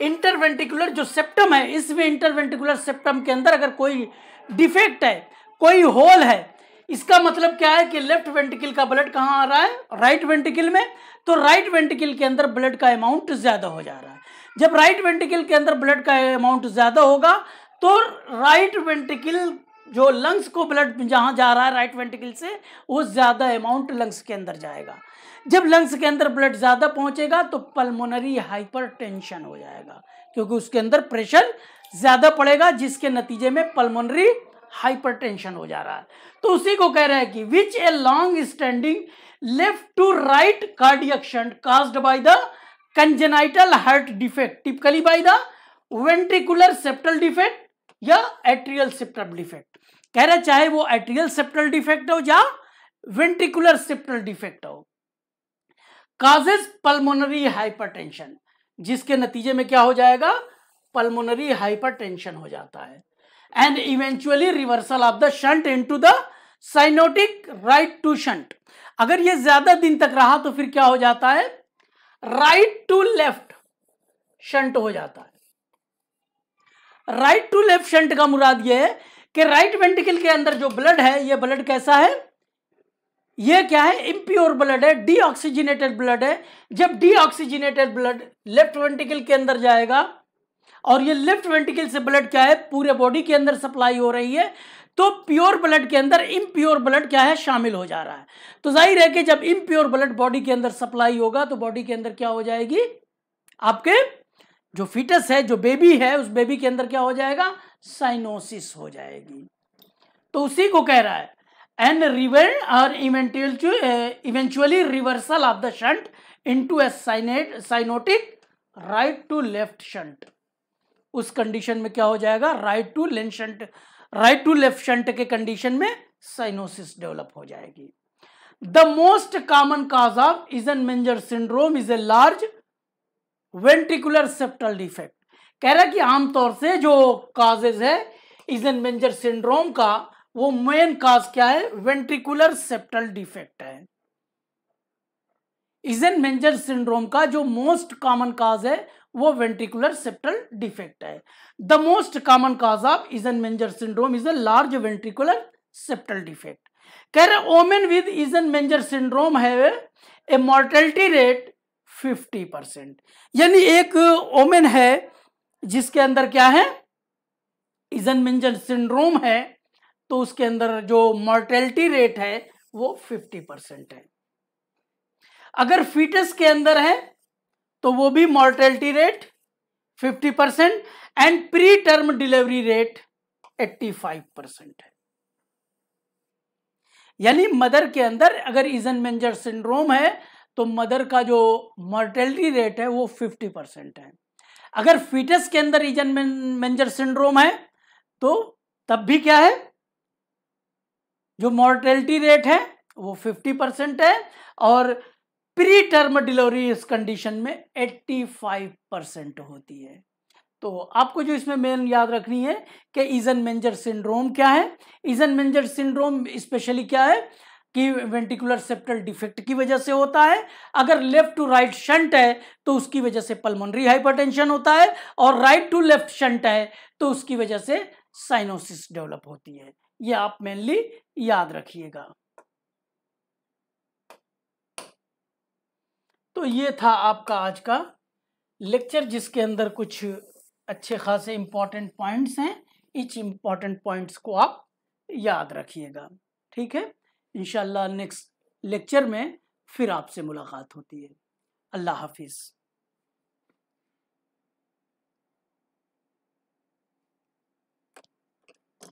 इंटरवेंटिकुलर जो सेप्टम है इसमें इंटरवेंटिकुलर सेप्टम के अंदर अगर कोई डिफेक्ट है कोई होल है इसका मतलब क्या है कि लेफ्ट वेंटिकल का ब्लड कहाँ आ रहा है राइट right वेंटिकल में तो राइट right वेंटिकल के अंदर ब्लड का अमाउंट ज़्यादा हो जा रहा है जब राइट right वेंटिकल के अंदर ब्लड का अमाउंट ज़्यादा होगा तो राइट वेंटिकल जो लंग्स को ब्लड जहाँ जा रहा है राइट वेंटिकल से वो ज़्यादा अमाउंट लंग्स के अंदर जाएगा जब लंग्स के अंदर ब्लड ज़्यादा पहुंचेगा तो पल्मोनरी हाइपर हो जाएगा क्योंकि उसके अंदर प्रेशर ज़्यादा पड़ेगा जिसके नतीजे में पल्मोनरी हाइपरटेंशन हो जा रहा है तो उसी को कह रहा है कि which a long standing left to right cardiac shunt caused by the congenital heart defect typically by the ventricular septal defect या एट्रियल सेप्टल डिफेक्ट कह रहा चाहे वो एट्रियल सेप्टल डिफेक्ट हो या वेंट्रिकुलर सेप्टल डिफेक्ट हो काजेज पल्मोनरी हाइपरटेंशन जिसके नतीजे में क्या हो जाएगा पल्मोनरी हाइपरटेंशन हो जाता है and eventually reversal of the shunt into the cyanotic right to shunt अगर ये ज्यादा दिन तक रहा तो फिर क्या हो जाता है राइट टू लेफ्ट शंट हो जाता है राइट टू लेफ्ट शंट का मुराद ये है कि राइट वेंटिकल के अंदर जो ब्लड है ये ब्लड कैसा है ये क्या है इम्प्योर ब्लड है ऑक्सीजिनेटेड ब्लड है जब ऑक्सीजिनेटेड ब्लड लेफ्ट वेंटिकल के अंदर जाएगा और ये लेफ्ट वेंटिकल से ब्लड क्या है पूरे बॉडी के अंदर सप्लाई हो रही है तो प्योर ब्लड के अंदर इम्प्योर ब्लड क्या है शामिल हो जा रहा है तो जाहिर है कि जब इम्प्योर ब्लड बॉडी के अंदर सप्लाई होगा तो बॉडी के अंदर क्या हो जाएगी आपके जो फिटस है जो बेबी है उस बेबी के अंदर क्या हो जाएगा साइनोसिस हो जाएगी तो उसी को कह रहा है एंड रिवर और eventually reversal of the shunt into a साइनेट cyanotic right to left shunt उस कंडीशन में क्या हो जाएगा राइट टू लेंशंट राइट टू लेफ्ट के कंडीशन में साइनोसिस डेवलप हो जाएगी the most common cause of Eisenmenger syndrome is a large ventricular septal defect कह रहा है कि आमतौर से जो काजेज है इजन मेंजर सिंड्रोम का वो मेन काज क्या है वेंट्रिकुलर सेप्टल डिफेक्ट है इजन मेंजर सिंड्रोम का जो मोस्ट कॉमन काज है वो वेंट्रिकुलर सेप्टल डिफेक्ट है the most common cause of Eisenmenger syndrome is a large ventricular septal defect कह रहे women with Eisenmenger syndrome है a mortality rate fifty percent यानी एक ओमेन है जिसके अंदर क्या है इजन मेंजर सिंड्रोम है तो उसके अंदर जो मॉर्टेलिटी रेट है वो फिफ्टी परसेंट है अगर फीटस के अंदर है तो वो भी mortality rate 50 percent and pre term delivery rate 85 percent है यानी मदर के अंदर अगर इजन मेंजर सिंड्रोम है तो मदर का जो मॉर्टेलिटी रेट है वो 50 परसेंट है अगर फीटस के अंदर इजन मेंजर सिंड्रोम है तो तब भी क्या है जो मॉर्टेलिटी रेट है वो 50 परसेंट है और प्री टर्म डिलीवरी इस कंडीशन में 85 परसेंट होती है तो आपको जो इसमें मेन याद रखनी है कि इजन मेंजर सिंड्रोम क्या है इजन मेंजर सिंड्रोम स्पेशली क्या है कि वेंटिकुलर सेप्टल डिफेक्ट की वजह से होता है अगर लेफ्ट टू राइट शंट है तो उसकी वजह से पल्मोनरी हाइपरटेंशन होता है और राइट टू लेफ्ट शंट है तो उसकी वजह से साइनोसिस डेवलप होती है ये आप मेनली याद रखिएगा तो ये था आपका आज का लेक्चर जिसके अंदर कुछ अच्छे खासे इम्पॉर्टेंट पॉइंट्स हैं इच इम्पॉर्टेंट पॉइंट्स को आप याद रखिएगा ठीक है इन नेक्स्ट लेक्चर में फिर आपसे मुलाकात होती है अल्लाह हाफिज़